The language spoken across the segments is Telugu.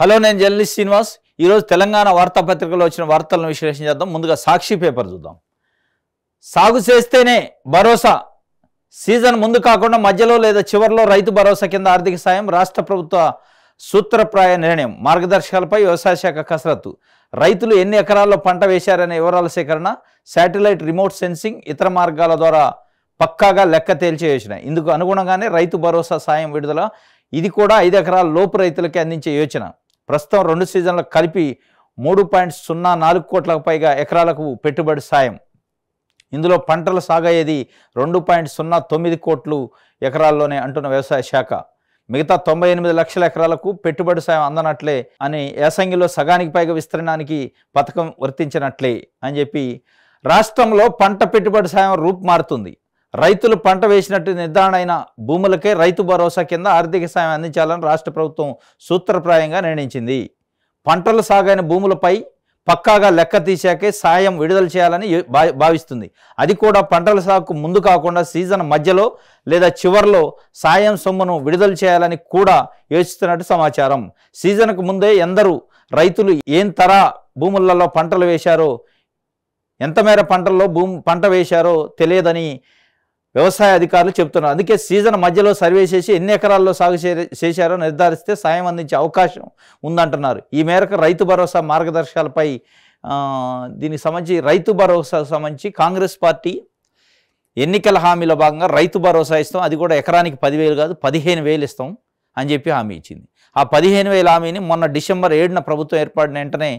హలో నేను జర్నలిస్ట్ శ్రీనివాస్ ఈరోజు తెలంగాణ వార్తాపత్రికలో వచ్చిన వార్తలను విశ్లేషణ చేద్దాం ముందుగా సాక్షి పేపర్ చూద్దాం సాగు చేస్తేనే భరోసా సీజన్ ముందు కాకుండా మధ్యలో లేదా చివరిలో రైతు భరోసా కింద ఆర్థిక సాయం రాష్ట్ర ప్రభుత్వ సూత్రప్రాయ నిర్ణయం మార్గదర్శకాలపై వ్యవసాయ శాఖ కసరత్తు రైతులు ఎన్ని ఎకరాల్లో పంట వేశారనే వివరాల సేకరణ శాటిలైట్ రిమోట్ సెన్సింగ్ ఇతర మార్గాల ద్వారా పక్కాగా లెక్క తేల్చే యోచన ఇందుకు అనుగుణంగానే రైతు భరోసా సాయం విడుదల ఇది కూడా ఐదు ఎకరాల లోపు రైతులకి అందించే యోచన ప్రస్తుతం రెండు సీజన్లు కలిపి మూడు పాయింట్ సున్నా నాలుగు కోట్లకు పైగా ఎకరాలకు పెట్టుబడి సాయం ఇందులో పంటలు సాగయ్యేది రెండు పాయింట్ సున్నా తొమ్మిది కోట్లు ఎకరాల్లోనే అంటున్న వ్యవసాయ శాఖ మిగతా తొంభై ఎనిమిది లక్షల ఎకరాలకు పెట్టుబడి సాయం అందనట్లే అని యాసంగిలో సగానికి పైగా విస్తరణానికి పథకం వర్తించినట్లే అని చెప్పి రాష్ట్రంలో పంట పెట్టుబడి సాయం రూపు మారుతుంది రైతులు పంట వేసినట్టు నిర్ధారణ అయిన భూములకే రైతు భరోసా కింద ఆర్థిక సాయం అందించాలని రాష్ట్ర ప్రభుత్వం సూత్రప్రాయంగా నిర్ణయించింది పంటలు సాగైన భూములపై పక్కాగా లెక్క తీశాకే సాయం విడుదల చేయాలని భావిస్తుంది అది కూడా పంటల సాగుకు ముందు కాకుండా సీజన్ మధ్యలో లేదా చివరిలో సాయం సొమ్మును విడుదల చేయాలని కూడా యోచిస్తున్నట్టు సమాచారం సీజన్కు ముందే ఎందరూ రైతులు ఏం తర భూములలో పంటలు వేశారో ఎంత మేర పంటల్లో భూ పంట వేశారో తెలియదని వ్యవసాయ అధికారులు చెబుతున్నారు అందుకే సీజన్ మధ్యలో సర్వే చేసి ఎన్ని ఎకరాల్లో సాగు చేశారో నిర్ధారిస్తే సాయం అందించే అవకాశం ఉందంటున్నారు ఈ మేరకు రైతు భరోసా మార్గదర్శకాలపై దీనికి సంబంధించి రైతు భరోసా సంబంధించి కాంగ్రెస్ పార్టీ ఎన్నికల హామీలో భాగంగా రైతు భరోసా ఇస్తాం అది కూడా ఎకరానికి పదివేలు కాదు పదిహేను వేలు ఇస్తాం అని చెప్పి హామీ ఇచ్చింది ఆ పదిహేను వేల హామీని మొన్న డిసెంబర్ ఏడున ప్రభుత్వం ఏర్పడిన వెంటనే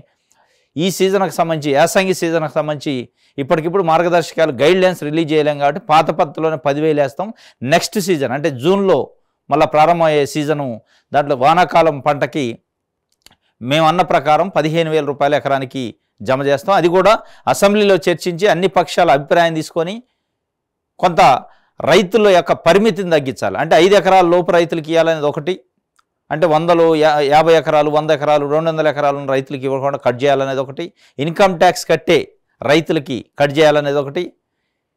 ఈ సీజన్కి సంబంధించి యాసంగి సీజన్కి సంబంధించి ఇప్పటికిప్పుడు మార్గదర్శకాలు గైడ్ లైన్స్ రిలీజ్ చేయలేం కాబట్టి పాత పద్ధతిలోనే పదివేలు వేస్తాం నెక్స్ట్ సీజన్ అంటే జూన్లో మళ్ళీ ప్రారంభమయ్యే సీజను దాంట్లో వానాకాలం పంటకి మేము అన్న ప్రకారం పదిహేను వేల రూపాయల ఎకరానికి జమ చేస్తాం అది కూడా అసెంబ్లీలో చర్చించి అన్ని పక్షాల అభిప్రాయం తీసుకొని కొంత రైతుల యొక్క పరిమితిని తగ్గించాలి అంటే ఐదు ఎకరాల లోపు రైతులకి ఇవ్వాలనేది ఒకటి అంటే వందలు యాభై ఎకరాలు వంద ఎకరాలు రెండు వందల ఎకరాలను రైతులకు ఇవ్వకుండా కట్ చేయాలనేది ఒకటి ఇన్కమ్ ట్యాక్స్ కట్టే రైతులకి కట్ చేయాలనేది ఒకటి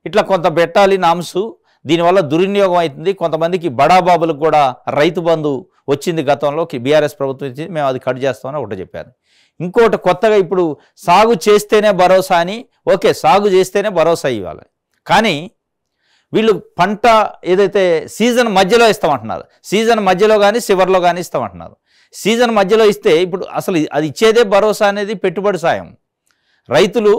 ఇట్లా కొంత పెట్టాలి నాంసు దీనివల్ల దుర్వినియోగం అవుతుంది కొంతమందికి బడాబాబులకు కూడా రైతు బంధు వచ్చింది గతంలో బీఆర్ఎస్ ప్రభుత్వం ఇచ్చింది మేము అది కట్ చేస్తామని ఒకటి చెప్పాను ఇంకోటి కొత్తగా ఇప్పుడు సాగు చేస్తేనే భరోసా అని ఓకే సాగు చేస్తేనే భరోసా ఇవ్వాలి కానీ వీళ్ళు పంట ఏదైతే సీజన్ మధ్యలో ఇస్తామంటున్నారు సీజన్ మధ్యలో కానీ చివరిలో కానీ ఇస్తామంటున్నారు సీజన్ మధ్యలో ఇస్తే ఇప్పుడు అసలు అది ఇచ్చేదే భరోసా అనేది పెట్టుబడి సాయం రైతులు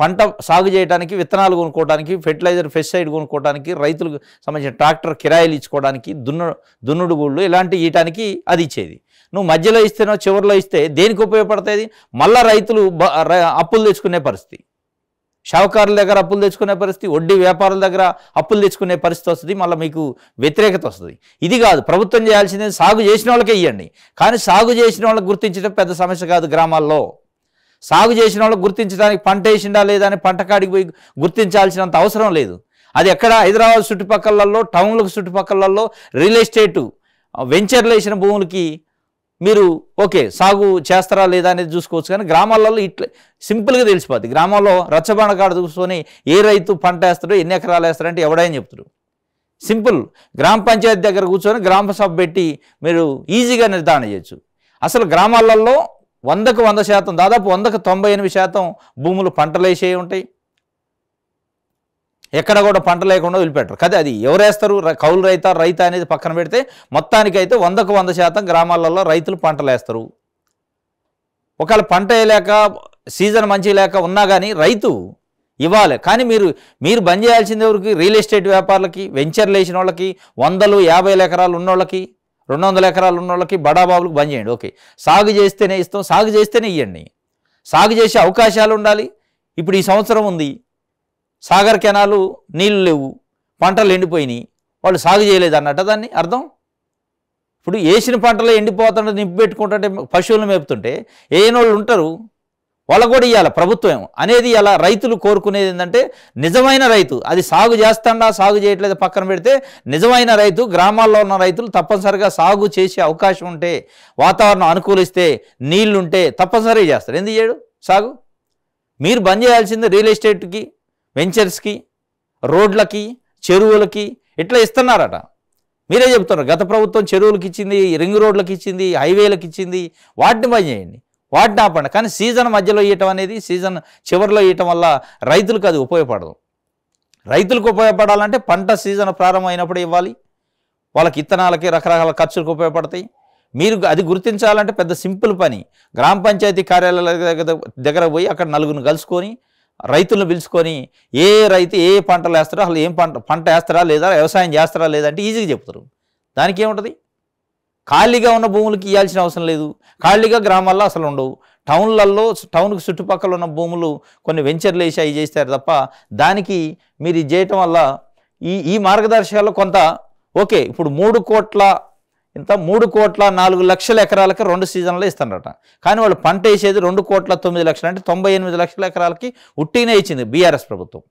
పంట సాగు చేయడానికి విత్తనాలు కొనుక్కోవడానికి ఫెర్టిలైజర్ ఫెస్టిసైడ్ కొనుక్కోవడానికి రైతులకు సంబంధించిన ట్రాక్టర్ కిరాయిలు ఇచ్చుకోవడానికి దున్ను దున్నుడు గుళ్ళు ఇలాంటి ఇయటానికి అది ఇచ్చేది నువ్వు మధ్యలో ఇస్తేనో చివరిలో ఇస్తే దేనికి ఉపయోగపడుతుంది మళ్ళీ రైతులు అప్పులు తెచ్చుకునే పరిస్థితి షావుకారుల దగ్గర అప్పులు తెచ్చుకునే పరిస్థితి వడ్డీ వ్యాపారుల దగ్గర అప్పులు తెచ్చుకునే పరిస్థితి వస్తుంది మళ్ళీ మీకు వ్యతిరేకత వస్తుంది ఇది కాదు ప్రభుత్వం చేయాల్సింది సాగు చేసిన వాళ్ళకే ఇవ్వండి కానీ సాగు చేసిన వాళ్ళకి గుర్తించడం పెద్ద సమస్య కాదు గ్రామాల్లో సాగు చేసిన వాళ్ళకి గుర్తించడానికి పంట వేసిండా లేదా అని పంట కాడికి పోయి గుర్తించాల్సినంత అవసరం లేదు అది ఎక్కడ హైదరాబాద్ చుట్టుపక్కలలో టౌన్లకు చుట్టుపక్కలలో రియల్ ఎస్టేటు వెంచర్లు వేసిన భూములకి మీరు ఓకే సాగు చేస్తారా లేదా అనేది చూసుకోవచ్చు కానీ గ్రామాలలో ఇట్లా సింపుల్గా తెలిసిపోద్ది గ్రామంలో రచ్చబండ కాడ చూసుకొని ఏ రైతు పంట వేస్తారు ఎన్ని ఎకరాలు అంటే ఎవడని చెప్తారు సింపుల్ గ్రామ పంచాయతీ దగ్గర కూర్చొని గ్రామ సభ పెట్టి మీరు ఈజీగా నిర్ధారణ చేయొచ్చు అసలు గ్రామాలలో వందకు వంద శాతం దాదాపు వందకు తొంభై ఎనిమిది శాతం భూములు పంటలు వేసేవి ఉంటాయి ఎక్కడ కూడా పంట లేకుండా వదిలిపెట్టరు కదా అది ఎవరేస్తారు కౌలు రైత రైత అనేది పక్కన పెడితే మొత్తానికైతే వందకు వంద శాతం గ్రామాలలో రైతులు పంటలు వేస్తారు ఒకవేళ పంట వేయలేక సీజన్ మంచి లేక ఉన్నా కానీ రైతు ఇవ్వాలి కానీ మీరు మీరు బంద్ చేయాల్సింది ఎవరికి రియల్ ఎస్టేట్ వ్యాపారులకి వెంచర్లు వేసిన వాళ్ళకి వందలు యాభై ఎకరాలు ఉన్నోళ్ళకి రెండు వందల ఎకరాలు ఉన్నోళ్ళకి బడాబాబులకు బంద్ చేయండి ఓకే సాగు చేస్తేనే ఇస్తాం సాగు చేస్తేనే ఇవ్వండి సాగు చేసే అవకాశాలు ఉండాలి ఇప్పుడు ఈ సంవత్సరం ఉంది సాగర్ కెనాలు నీళ్లు లేవు పంటలు ఎండిపోయినాయి వాళ్ళు సాగు చేయలేదు అన్నట్టు దాన్ని అర్థం ఇప్పుడు వేసిన పంటలు ఎండిపోతుంటే నింపి పెట్టుకుంటుంటే పశువులను మేపుతుంటే వాళ్ళు ఉంటారు వాళ్ళకు కూడా ఇవ్వాలి ప్రభుత్వం అనేది ఇలా రైతులు కోరుకునేది ఏంటంటే నిజమైన రైతు అది సాగు చేస్తాడా సాగు చేయట్లేదు పక్కన పెడితే నిజమైన రైతు గ్రామాల్లో ఉన్న రైతులు తప్పనిసరిగా సాగు చేసే అవకాశం ఉంటే వాతావరణం అనుకూలిస్తే నీళ్లుంటే తప్పనిసరిగా చేస్తారు ఎందుకు చేయడు సాగు మీరు బంద్ చేయాల్సింది రియల్ ఎస్టేట్కి వెంచర్స్కి రోడ్లకి చెరువులకి ఇట్లా ఇస్తున్నారట మీరే చెప్తున్నారు గత ప్రభుత్వం చెరువులకి ఇచ్చింది రింగ్ రోడ్లకి ఇచ్చింది హైవేలకు ఇచ్చింది వాటిని పని చేయండి వాటిని ఆపండి కానీ సీజన్ మధ్యలో ఇవ్వటం అనేది సీజన్ చివరిలో ఇవ్వటం వల్ల రైతులకు అది ఉపయోగపడదు రైతులకు ఉపయోగపడాలంటే పంట సీజన్ ప్రారంభమైనప్పుడు ఇవ్వాలి వాళ్ళకి ఇత్తనాలకి రకరకాల ఖర్చులకు ఉపయోగపడతాయి మీరు అది గుర్తించాలంటే పెద్ద సింపుల్ పని గ్రామ పంచాయతీ కార్యాలయాల దగ్గర పోయి అక్కడ నలుగురిని కలుసుకొని రైతులను పిలుచుకొని ఏ రైతు ఏ పంటలు వేస్తారో అసలు ఏం పంట పంట వేస్తారా లేదా వ్యవసాయం చేస్తారా లేదా అంటే ఈజీగా చెప్తారు దానికి ఏముంటుంది ఖాళీగా ఉన్న భూములకి ఇవ్వాల్సిన అవసరం లేదు ఖాళీగా గ్రామాల్లో అసలు ఉండవు టౌన్లలో టౌన్కి చుట్టుపక్కల ఉన్న భూములు కొన్ని వెంచర్లు వేసి అవి చేస్తారు తప్ప దానికి మీరు ఇది చేయటం వల్ల ఈ ఈ మార్గదర్శకాల్లో కొంత ఓకే ఇప్పుడు మూడు కోట్ల ఇంత మూడు కోట్ల నాలుగు లక్షల ఎకరాలకి రెండు సీజన్లో ఇస్తారట కానీ వాళ్ళు పంట వేసేది రెండు కోట్ల తొమ్మిది లక్షలు అంటే తొంభై ఎనిమిది లక్షల ఎకరాలకి ఉట్టినే ఇచ్చింది బీఆర్ఎస్ ప్రభుత్వం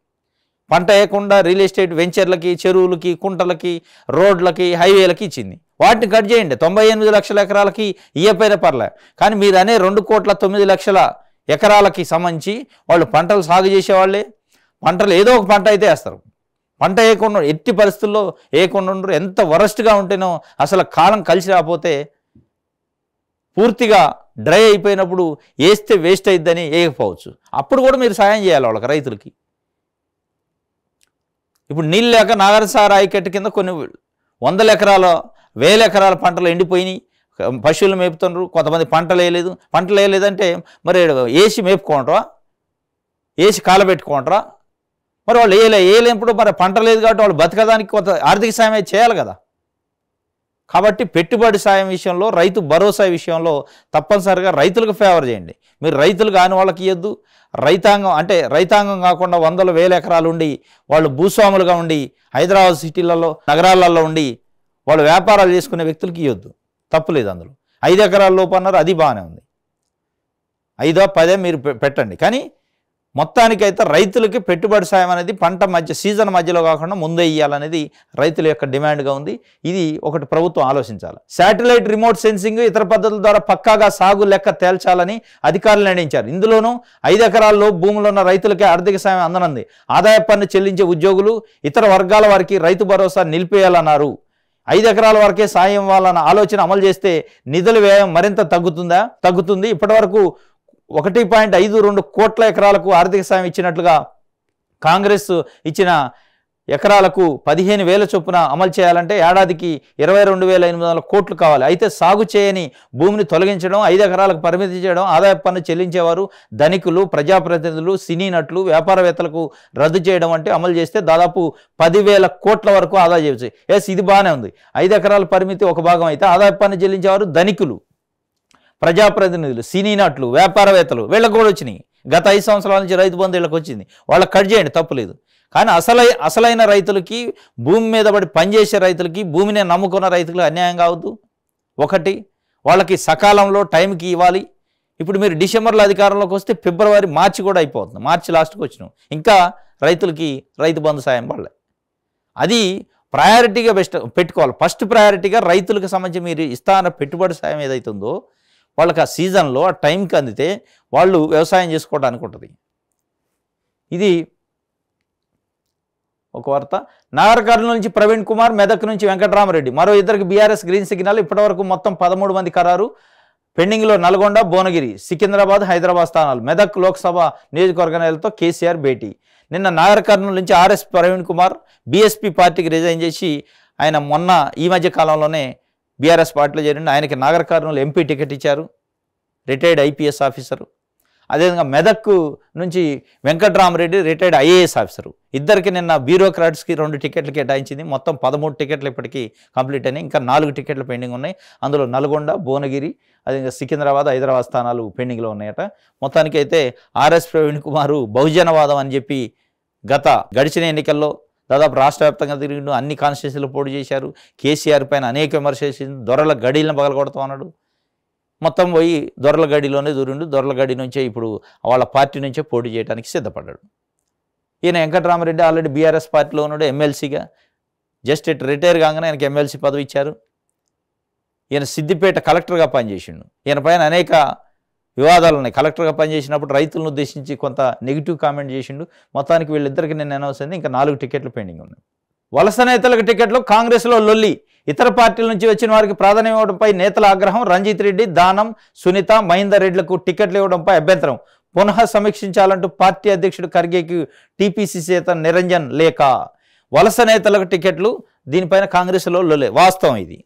పంట వేయకుండా రియల్ ఎస్టేట్ వెంచర్లకి చెరువులకి కుంటలకి రోడ్లకి హైవేలకి ఇచ్చింది వాటిని కట్ చేయండి తొంభై ఎనిమిది లక్షల ఎకరాలకి ఇయపైన పర్లే కానీ మీరు అనే రెండు కోట్ల తొమ్మిది లక్షల ఎకరాలకి సంబంధించి వాళ్ళు పంటలు సాగు చేసేవాళ్ళే పంటలు ఏదో ఒక పంట అయితే వేస్తారు పంట వేయకుండా ఎట్టి పరిస్థితుల్లో వేయకుండా ఉండరు ఎంత వరస్ట్గా ఉంటేనో అసలు కాలం కలిసి రాకపోతే పూర్తిగా డ్రై అయిపోయినప్పుడు వేస్తే వేస్ట్ అయిద్దని వేయకపోవచ్చు అప్పుడు కూడా మీరు సాయం చేయాలి వాళ్ళకి రైతులకి ఇప్పుడు నీళ్ళు లేక నాగరసార ఐకెట్టు కింద కొన్ని వందల ఎకరాల వేల ఎకరాల పంటలు ఎండిపోయినాయి పశువులు మేపుతున్నారు కొంతమంది పంటలు వేయలేదు పంటలు వేయలేదంటే మరి వేసి మేపుకోంటారా వేసి కాలబెట్టుకోంటారా మరి వాళ్ళు వేయలే వేయలేనప్పుడు మరి పంట లేదు కాబట్టి వాళ్ళు బతకడానికి కొంత ఆర్థిక సాయం చేయాలి కదా కాబట్టి పెట్టుబడి సాయం విషయంలో రైతు భరోసా విషయంలో తప్పనిసరిగా రైతులకు ఫేవర్ చేయండి మీరు రైతులు కాని వాళ్ళకి ఇవ్వద్దు రైతాంగం అంటే రైతాంగం కాకుండా వందల వేల ఎకరాలు ఉండి వాళ్ళు భూస్వాములుగా ఉండి హైదరాబాద్ సిటీలలో నగరాలలో ఉండి వాళ్ళు వ్యాపారాలు చేసుకునే వ్యక్తులకి ఇవ్వద్దు తప్పులేదు అందులో ఐదు ఎకరాల లోపు అన్నారు అది బాగానే ఉంది ఐదో పదే మీరు పెట్టండి కానీ మొత్తానికైతే రైతులకి పెట్టుబడి సాయం అనేది పంట మధ్య సీజన్ మధ్యలో కాకుండా ముందే ఇవ్వాలనేది రైతుల యొక్క డిమాండ్గా ఉంది ఇది ఒకటి ప్రభుత్వం ఆలోచించాలి శాటిలైట్ రిమోట్ సెన్సింగ్ ఇతర పద్ధతుల ద్వారా పక్కాగా సాగు లెక్క తేల్చాలని అధికారులు నిర్ణయించారు ఇందులోనూ ఐదు ఎకరాల్లో భూములు ఉన్న రైతులకి ఆర్థిక సాయం అందనుంది ఆదాయ పన్ను చెల్లించే ఉద్యోగులు ఇతర వర్గాల వారికి రైతు భరోసా నిలిపేయాలన్నారు ఐదు ఎకరాల వరకే సాయం ఇవ్వాలన్న ఆలోచన అమలు చేస్తే నిధుల వ్యయం మరింత తగ్గుతుందా తగ్గుతుంది ఇప్పటివరకు ఒకటి పాయింట్ ఐదు రెండు కోట్ల ఎకరాలకు ఆర్థిక సాయం ఇచ్చినట్లుగా కాంగ్రెస్ ఇచ్చిన ఎకరాలకు పదిహేను వేల చొప్పున అమలు చేయాలంటే ఏడాదికి ఇరవై రెండు వేల ఎనిమిది వందల కోట్లు కావాలి అయితే సాగు చేయని భూమిని తొలగించడం ఐదు ఎకరాలకు పరిమితి చేయడం ఆదాయ పన్ను చెల్లించేవారు ధనికులు ప్రజాప్రతినిధులు సినీ నటులు వ్యాపారవేత్తలకు రద్దు చేయడం అంటే అమలు చేస్తే దాదాపు పదివేల కోట్ల వరకు ఆదా చేయవచ్చు ఎస్ ఇది బాగానే ఉంది ఐదు ఎకరాల పరిమితి ఒక భాగం అయితే ఆదాయ పన్ను చెల్లించేవారు ధనికులు ప్రజాప్రతినిధులు సినీ నటులు వ్యాపారవేత్తలు వీళ్ళకు కూడా వచ్చినాయి గత ఐదు సంవత్సరాల నుంచి రైతు బంధు వీళ్ళకి వచ్చింది వాళ్ళకి కట్ చేయండి తప్పులేదు కానీ అసలై అసలైన రైతులకి భూమి మీద పడి పనిచేసే రైతులకి భూమిని నమ్ముకున్న రైతులకు అన్యాయం కావద్దు ఒకటి వాళ్ళకి సకాలంలో టైంకి ఇవ్వాలి ఇప్పుడు మీరు డిసెంబర్లో అధికారంలోకి వస్తే ఫిబ్రవరి మార్చి కూడా అయిపోతుంది మార్చి లాస్ట్కి వచ్చినాం ఇంకా రైతులకి రైతు బంధు సాయం పడలే అది ప్రయారిటీగా బెస్ట్ పెట్టుకోవాలి ఫస్ట్ ప్రయారిటీగా రైతులకు సంబంధించి మీరు ఇస్తాన పెట్టుబడి సాయం ఏదైతుందో వాళ్ళకి ఆ సీజన్లో ఆ టైంకి అందితే వాళ్ళు వ్యవసాయం చేసుకోవడానికి ఉంటుంది ఇది ఒక వార్త నాగర్ నుంచి ప్రవీణ్ కుమార్ మెదక్ నుంచి వెంకటరామరెడ్డి మరో ఇద్దరికి బీఆర్ఎస్ గ్రీన్ సిగ్నల్ ఇప్పటివరకు మొత్తం పదమూడు మంది ఖరారు పెండింగ్లో నల్గొండ భువనగిరి సికింద్రాబాద్ హైదరాబాద్ స్థానాలు మెదక్ లోక్సభ నియోజకవర్గాలతో కేసీఆర్ భేటీ నిన్న నాగర్ నుంచి ఆర్ఎస్ ప్రవీణ్ కుమార్ బీఎస్పీ పార్టీకి రిజైన్ చేసి ఆయన మొన్న ఈ మధ్య కాలంలోనే బీఆర్ఎస్ పార్టీలో చేరండి ఆయనకి నాగర్ కర్నూలు ఎంపీ టికెట్ ఇచ్చారు రిటైర్డ్ ఐపీఎస్ ఆఫీసరు అదేవిధంగా మెదక్ నుంచి వెంకట్రామరెడ్డి రిటైర్డ్ ఐఏఎస్ ఆఫీసరు ఇద్దరికి నిన్న బ్యూరోక్రాట్స్కి రెండు టికెట్లు కేటాయించింది మొత్తం పదమూడు టికెట్లు ఇప్పటికీ కంప్లీట్ అయినాయి ఇంకా నాలుగు టికెట్లు పెండింగ్ ఉన్నాయి అందులో నల్గొండ భువనగిరి అదేవిధంగా సికింద్రాబాద్ హైదరాబాద్ స్థానాలు పెండింగ్లో ఉన్నాయట మొత్తానికైతే ఆర్ఎస్ ప్రవీణ్ కుమారు బహుజనవాదం అని చెప్పి గత గడిచిన ఎన్నికల్లో దాదాపు రాష్ట్ర వ్యాప్తంగా తిరిగిండు అన్ని కాన్స్టిట్యూన్సీలు పోటీ చేశారు కేసీఆర్ పైన అనేక విమర్శ చేసింది దొరల గడీలను పగలగొడతాం అన్నాడు మొత్తం పోయి దొరల గడిలోనే దూరిండు దొరల గడి నుంచే ఇప్పుడు వాళ్ళ పార్టీ నుంచే పోటీ చేయడానికి సిద్ధపడ్డాడు ఈయన వెంకటరామరెడ్డి ఆల్రెడీ బీఆర్ఎస్ పార్టీలో ఉన్నాడు ఎమ్మెల్సీగా జస్ట్ ఇట్ రిటైర్ కాగానే ఆయనకి ఎమ్మెల్సీ పదవి ఇచ్చారు ఈయన సిద్దిపేట కలెక్టర్గా పనిచేసిండు ఈయన పైన అనేక వివాదాలు ఉన్నాయి కలెక్టర్గా పనిచేసినప్పుడు రైతులను ఉద్దేశించి కొంత నెగిటివ్ కామెంట్ చేసిండు మొత్తానికి వీళ్ళిద్దరికి నేను అనౌన్స్ అయింది ఇంకా నాలుగు టికెట్లు పెండింగ్ ఉన్నాయి వలస నేతలకు టికెట్లు కాంగ్రెస్లో లొల్లి ఇతర పార్టీల నుంచి వచ్చిన వారికి ప్రాధాన్యం ఇవ్వడంపై నేతల ఆగ్రహం రంజిత్ రెడ్డి దానం సునీత మహేందర్ రెడ్డిలకు టికెట్లు ఇవ్వడంపై అభ్యంతరం పునః సమీక్షించాలంటూ పార్టీ అధ్యక్షుడు ఖర్గేకి టీపీసీ చేత నిరంజన్ లేఖ వలస నేతలకు టికెట్లు దీనిపైన కాంగ్రెస్లో లొల్లే వాస్తవం ఇది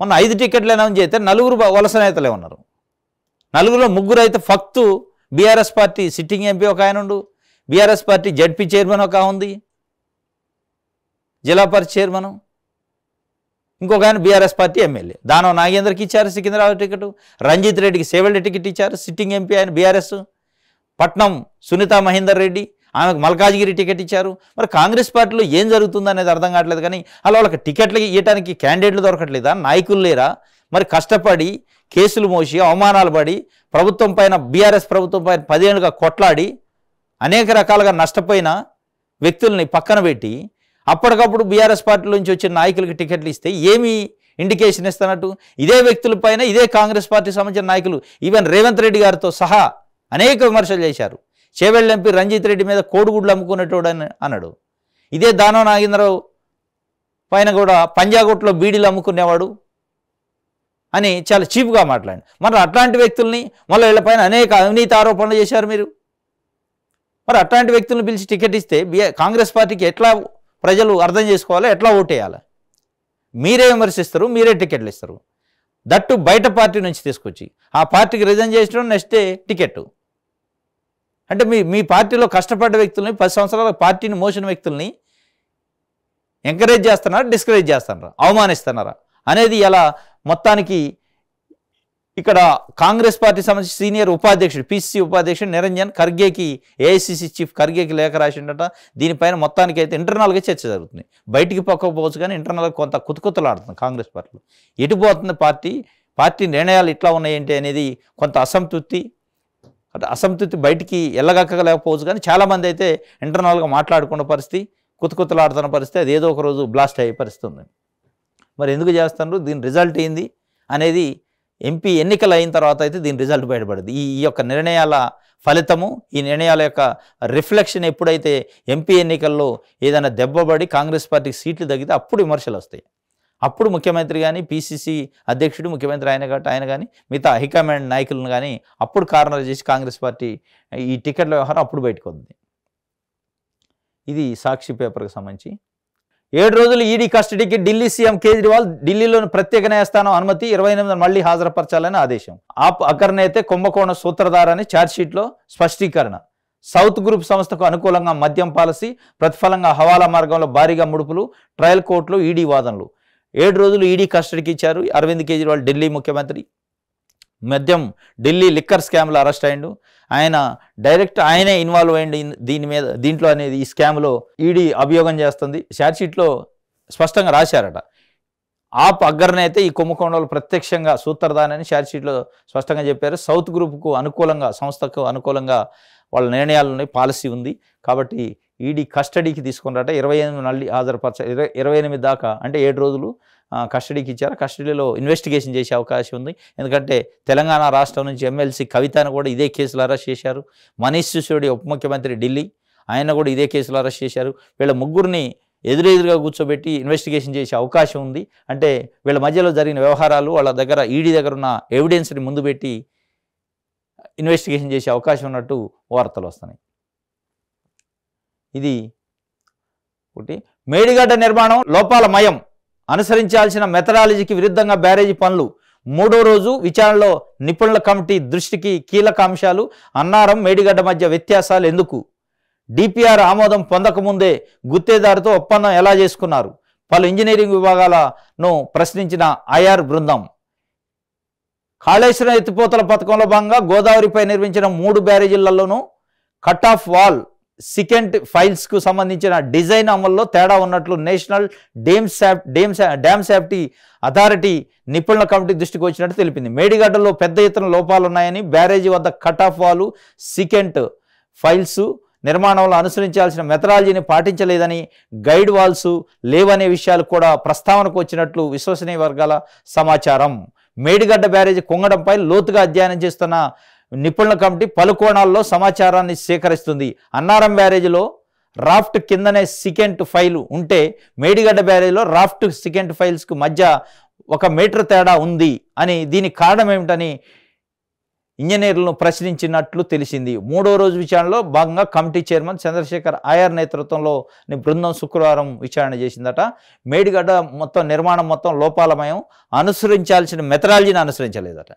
మొన్న ఐదు టికెట్లు అనౌన్స్ చేస్తే నలుగురు వలస నేతలే ఉన్నారు నలుగురులో ముగ్గురు అయితే ఫక్తు బీఆర్ఎస్ పార్టీ సిట్టింగ్ ఎంపీ ఒక ఆయన ఉండు బీఆర్ఎస్ పార్టీ జడ్పీ చైర్మన్ ఒక ఉంది జిల్లా పరిషత్ చైర్మన్ ఇంకొక ఆయన బీఆర్ఎస్ పార్టీ ఎమ్మెల్యే దానవ నాగేంద్రకి ఇచ్చారు సికింద్రాబాద్ టికెట్ రంజిత్ రెడ్డికి సేవల్ టికెట్ ఇచ్చారు సిట్టింగ్ ఎంపీ ఆయన బీఆర్ఎస్ పట్నం సునీత మహేందర్ రెడ్డి ఆమెకు మల్కాజ్గిరి టికెట్ ఇచ్చారు మరి కాంగ్రెస్ పార్టీలో ఏం జరుగుతుంది అనేది అర్థం కావట్లేదు కానీ అలా వాళ్ళకి టికెట్లు ఇవ్వడానికి క్యాండిడేట్లు దొరకట్లేదా నాయకులు లేరా మరి కష్టపడి కేసులు మోసి అవమానాలు పడి ప్రభుత్వం పైన బీఆర్ఎస్ ప్రభుత్వం పైన పదిహేనుగా కొట్లాడి అనేక రకాలుగా నష్టపోయిన వ్యక్తుల్ని పక్కన పెట్టి అప్పటికప్పుడు బీఆర్ఎస్ పార్టీ నుంచి వచ్చిన నాయకులకి టికెట్లు ఇస్తే ఏమి ఇండికేషన్ ఇస్తున్నట్టు ఇదే వ్యక్తులపైన ఇదే కాంగ్రెస్ పార్టీ సంబంధించిన నాయకులు ఈవెన్ రేవంత్ రెడ్డి గారితో సహా అనేక విమర్శలు చేశారు చేవెళ్ళ ఎంపీ రంజిత్ రెడ్డి మీద కోడిగుడ్లు అమ్ముకునేటోడు అని అన్నాడు ఇదే దానవ నాగేంద్రరావు పైన కూడా పంజాగుట్లో బీడీలు అమ్ముకునేవాడు అని చాలా చీప్గా మాట్లాడి మరి అట్లాంటి వ్యక్తుల్ని మళ్ళీ వీళ్ళపైన అనేక అవినీతి ఆరోపణలు చేశారు మీరు మరి అట్లాంటి వ్యక్తులను పిలిచి టికెట్ ఇస్తే కాంగ్రెస్ పార్టీకి ఎట్లా ప్రజలు అర్థం చేసుకోవాలి ఎట్లా ఓటేయాలి మీరే విమర్శిస్తారు మీరే టికెట్లు ఇస్తారు దట్టు బయట పార్టీ నుంచి తీసుకొచ్చి ఆ పార్టీకి రిజైన్ చేసిన నెక్స్ట్ డే టికెట్ అంటే మీ మీ పార్టీలో కష్టపడ్డ వ్యక్తుల్ని పది సంవత్సరాల పార్టీని మోసిన వ్యక్తుల్ని ఎంకరేజ్ చేస్తున్నారా డిస్కరేజ్ చేస్తున్నారా అవమానిస్తున్నారా అనేది ఎలా మొత్తానికి ఇక్కడ కాంగ్రెస్ పార్టీ సంబంధించి సీనియర్ ఉపాధ్యక్షుడు పిసిసి ఉపాధ్యక్షుడు నిరంజన్ ఖర్గేకి ఏఐసిసి చీఫ్ ఖర్గేకి లేఖ రాసిండట దీనిపైన మొత్తానికి అయితే ఇంటర్నల్గా చర్చ జరుగుతుంది బయటికి పక్కకపోవచ్చు కానీ ఇంటర్నల్గా కొంత ఆడుతుంది కాంగ్రెస్ పార్టీలో ఎటు పోతుంది పార్టీ పార్టీ నిర్ణయాలు ఇట్లా ఉన్నాయేంటి అనేది కొంత అసంతృప్తి అసంతృప్తి బయటికి ఎల్లగక్కలేకపోవచ్చు కానీ చాలామంది అయితే ఇంటర్నల్గా మాట్లాడుకున్న పరిస్థితి కుతుకుతలాడుతున్న పరిస్థితి అది ఏదో ఒక రోజు బ్లాస్ట్ అయ్యే పరిస్థితి ఉంది మరి ఎందుకు చేస్తున్నారు దీని రిజల్ట్ ఏంది అనేది ఎంపీ ఎన్నికలు అయిన తర్వాత అయితే దీని రిజల్ట్ బయటపడింది ఈ యొక్క నిర్ణయాల ఫలితము ఈ నిర్ణయాల యొక్క రిఫ్లెక్షన్ ఎప్పుడైతే ఎంపీ ఎన్నికల్లో ఏదైనా దెబ్బబడి కాంగ్రెస్ పార్టీకి సీట్లు తగ్గితే అప్పుడు విమర్శలు వస్తాయి అప్పుడు ముఖ్యమంత్రి కానీ పీసీసీ అధ్యక్షుడు ముఖ్యమంత్రి ఆయన కాబట్టి ఆయన కానీ మిగతా హైకమాండ్ నాయకులను కానీ అప్పుడు కార్నర్ చేసి కాంగ్రెస్ పార్టీ ఈ టికెట్ల వ్యవహారం అప్పుడు బయటకు వద్ది ఇది సాక్షి పేపర్కి సంబంధించి ఏడు రోజులు ఈడీ కస్టడీకి ఢిల్లీ సీఎం కేజ్రీవాల్ ఢిల్లీలోని ప్రత్యేక న్యాయస్థానం అనుమతి ఇరవై ఎనిమిది మళ్లీ హాజరుపరచాలని ఆదేశం ఆప్ అకర్నైతే కుంభకోణ అని ఛార్జ్షీట్లో స్పష్టీకరణ సౌత్ గ్రూప్ సంస్థకు అనుకూలంగా మద్యం పాలసీ ప్రతిఫలంగా హవాలా మార్గంలో భారీగా ముడుపులు ట్రయల్ కోర్టులు ఈడీ వాదనలు ఏడు రోజులు ఈడీ కస్టడీకి ఇచ్చారు అరవింద్ కేజ్రీవాల్ ఢిల్లీ ముఖ్యమంత్రి మద్యం ఢిల్లీ లిక్కర్ స్కామ్లో అరెస్ట్ అయ్యిండు ఆయన డైరెక్ట్ ఆయనే ఇన్వాల్వ్ అయ్యండి దీని మీద దీంట్లో అనేది ఈ స్కామ్లో ఈడీ అభియోగం చేస్తుంది షార్ట్షీట్లో స్పష్టంగా రాశారట ఆప్ అగ్గర్నైతే ఈ కుంభకోణంలో ప్రత్యక్షంగా సూత్రధానని షార్ట్షీట్లో స్పష్టంగా చెప్పారు సౌత్ గ్రూప్కు అనుకూలంగా సంస్థకు అనుకూలంగా వాళ్ళ నిర్ణయాలు ఉన్నాయి పాలసీ ఉంది కాబట్టి ఈడీ కస్టడీకి తీసుకున్నారట ఇరవై ఎనిమిది మళ్ళీ హాజరుపరచ ఇరవై ఎనిమిది దాకా అంటే ఏడు రోజులు కస్టడీకి ఇచ్చారు కస్టడీలో ఇన్వెస్టిగేషన్ చేసే అవకాశం ఉంది ఎందుకంటే తెలంగాణ రాష్ట్రం నుంచి ఎమ్మెల్సీ కవితను కూడా ఇదే కేసులో అరెస్ట్ చేశారు మనీష్ సిసోడి ఉప ముఖ్యమంత్రి ఢిల్లీ ఆయన కూడా ఇదే కేసులో అరెస్ట్ చేశారు వీళ్ళ ముగ్గురిని ఎదురెదురుగా కూర్చోబెట్టి ఇన్వెస్టిగేషన్ చేసే అవకాశం ఉంది అంటే వీళ్ళ మధ్యలో జరిగిన వ్యవహారాలు వాళ్ళ దగ్గర ఈడీ e దగ్గర ఉన్న ఎవిడెన్స్ని ముందు పెట్టి ఇన్వెస్టిగేషన్ చేసే అవకాశం ఉన్నట్టు వార్తలు వస్తున్నాయి ఇది ఒకటి మేడిగడ్డ నిర్మాణం లోపాల మయం అనుసరించాల్సిన మెథడాలజీకి విరుద్ధంగా బ్యారేజీ పనులు మూడో రోజు విచారణలో నిపుణుల కమిటీ దృష్టికి కీలక అంశాలు అన్నారం మేడిగడ్డ మధ్య వ్యత్యాసాలు ఎందుకు డిపిఆర్ ఆమోదం పొందకముందే గుత్తేదారుతో ఒప్పందం ఎలా చేసుకున్నారు పలు ఇంజనీరింగ్ విభాగాలను ప్రశ్నించిన ఐఆర్ బృందం కాళేశ్వరం ఎత్తిపోతల పథకంలో భాగంగా గోదావరిపై నిర్మించిన మూడు బ్యారేజీలలోనూ కట్ ఆఫ్ వాల్ సికెంట్ ఫైల్స్కు సంబంధించిన డిజైన్ అమల్లో తేడా ఉన్నట్లు national dam safe dam dam safety authority నిపుణుల కమిటీ దృష్టికి వచ్చినట్టు తెలిపింది మేడిగడ్డలో పెద్ద ఎత్తున లోపాలు ఉన్నాయని బ్యారేజీ వద్ద కట్ ఆఫ్ వాలు సికెంట్ ఫైల్స్ నిర్మాణంలో అనుసరించాల్సిన మెథడాలజీని పాటించలేదని గైడ్ వాల్స్ లేవనే విషయాలు కూడా ప్రస్తావనకు వచ్చినట్లు విశ్వసనీయ వర్గాల సమాచారం మేడిగడ్డ బ్యారేజీ కుంగడంపై లోతుగా అధ్యయనం చేస్తున్న నిపుణుల కమిటీ పలు కోణాల్లో సమాచారాన్ని సేకరిస్తుంది అన్నారం బ్యారేజ్లో రాఫ్ట్ కిందనే సికెంట్ ఫైల్ ఉంటే మేడిగడ్డ బ్యారేజ్లో రాఫ్ట్ సికెంట్ ఫైల్స్కు మధ్య ఒక మీటర్ తేడా ఉంది అని దీని కారణం ఏమిటని ఇంజనీర్లను ప్రశ్నించినట్లు తెలిసింది మూడో రోజు విచారణలో భాగంగా కమిటీ చైర్మన్ చంద్రశేఖర్ ఆయర్ నేతృత్వంలో బృందం శుక్రవారం విచారణ చేసిందట మేడిగడ్డ మొత్తం నిర్మాణం మొత్తం లోపాలమయం అనుసరించాల్సిన మెథడాలజీని అనుసరించలేదట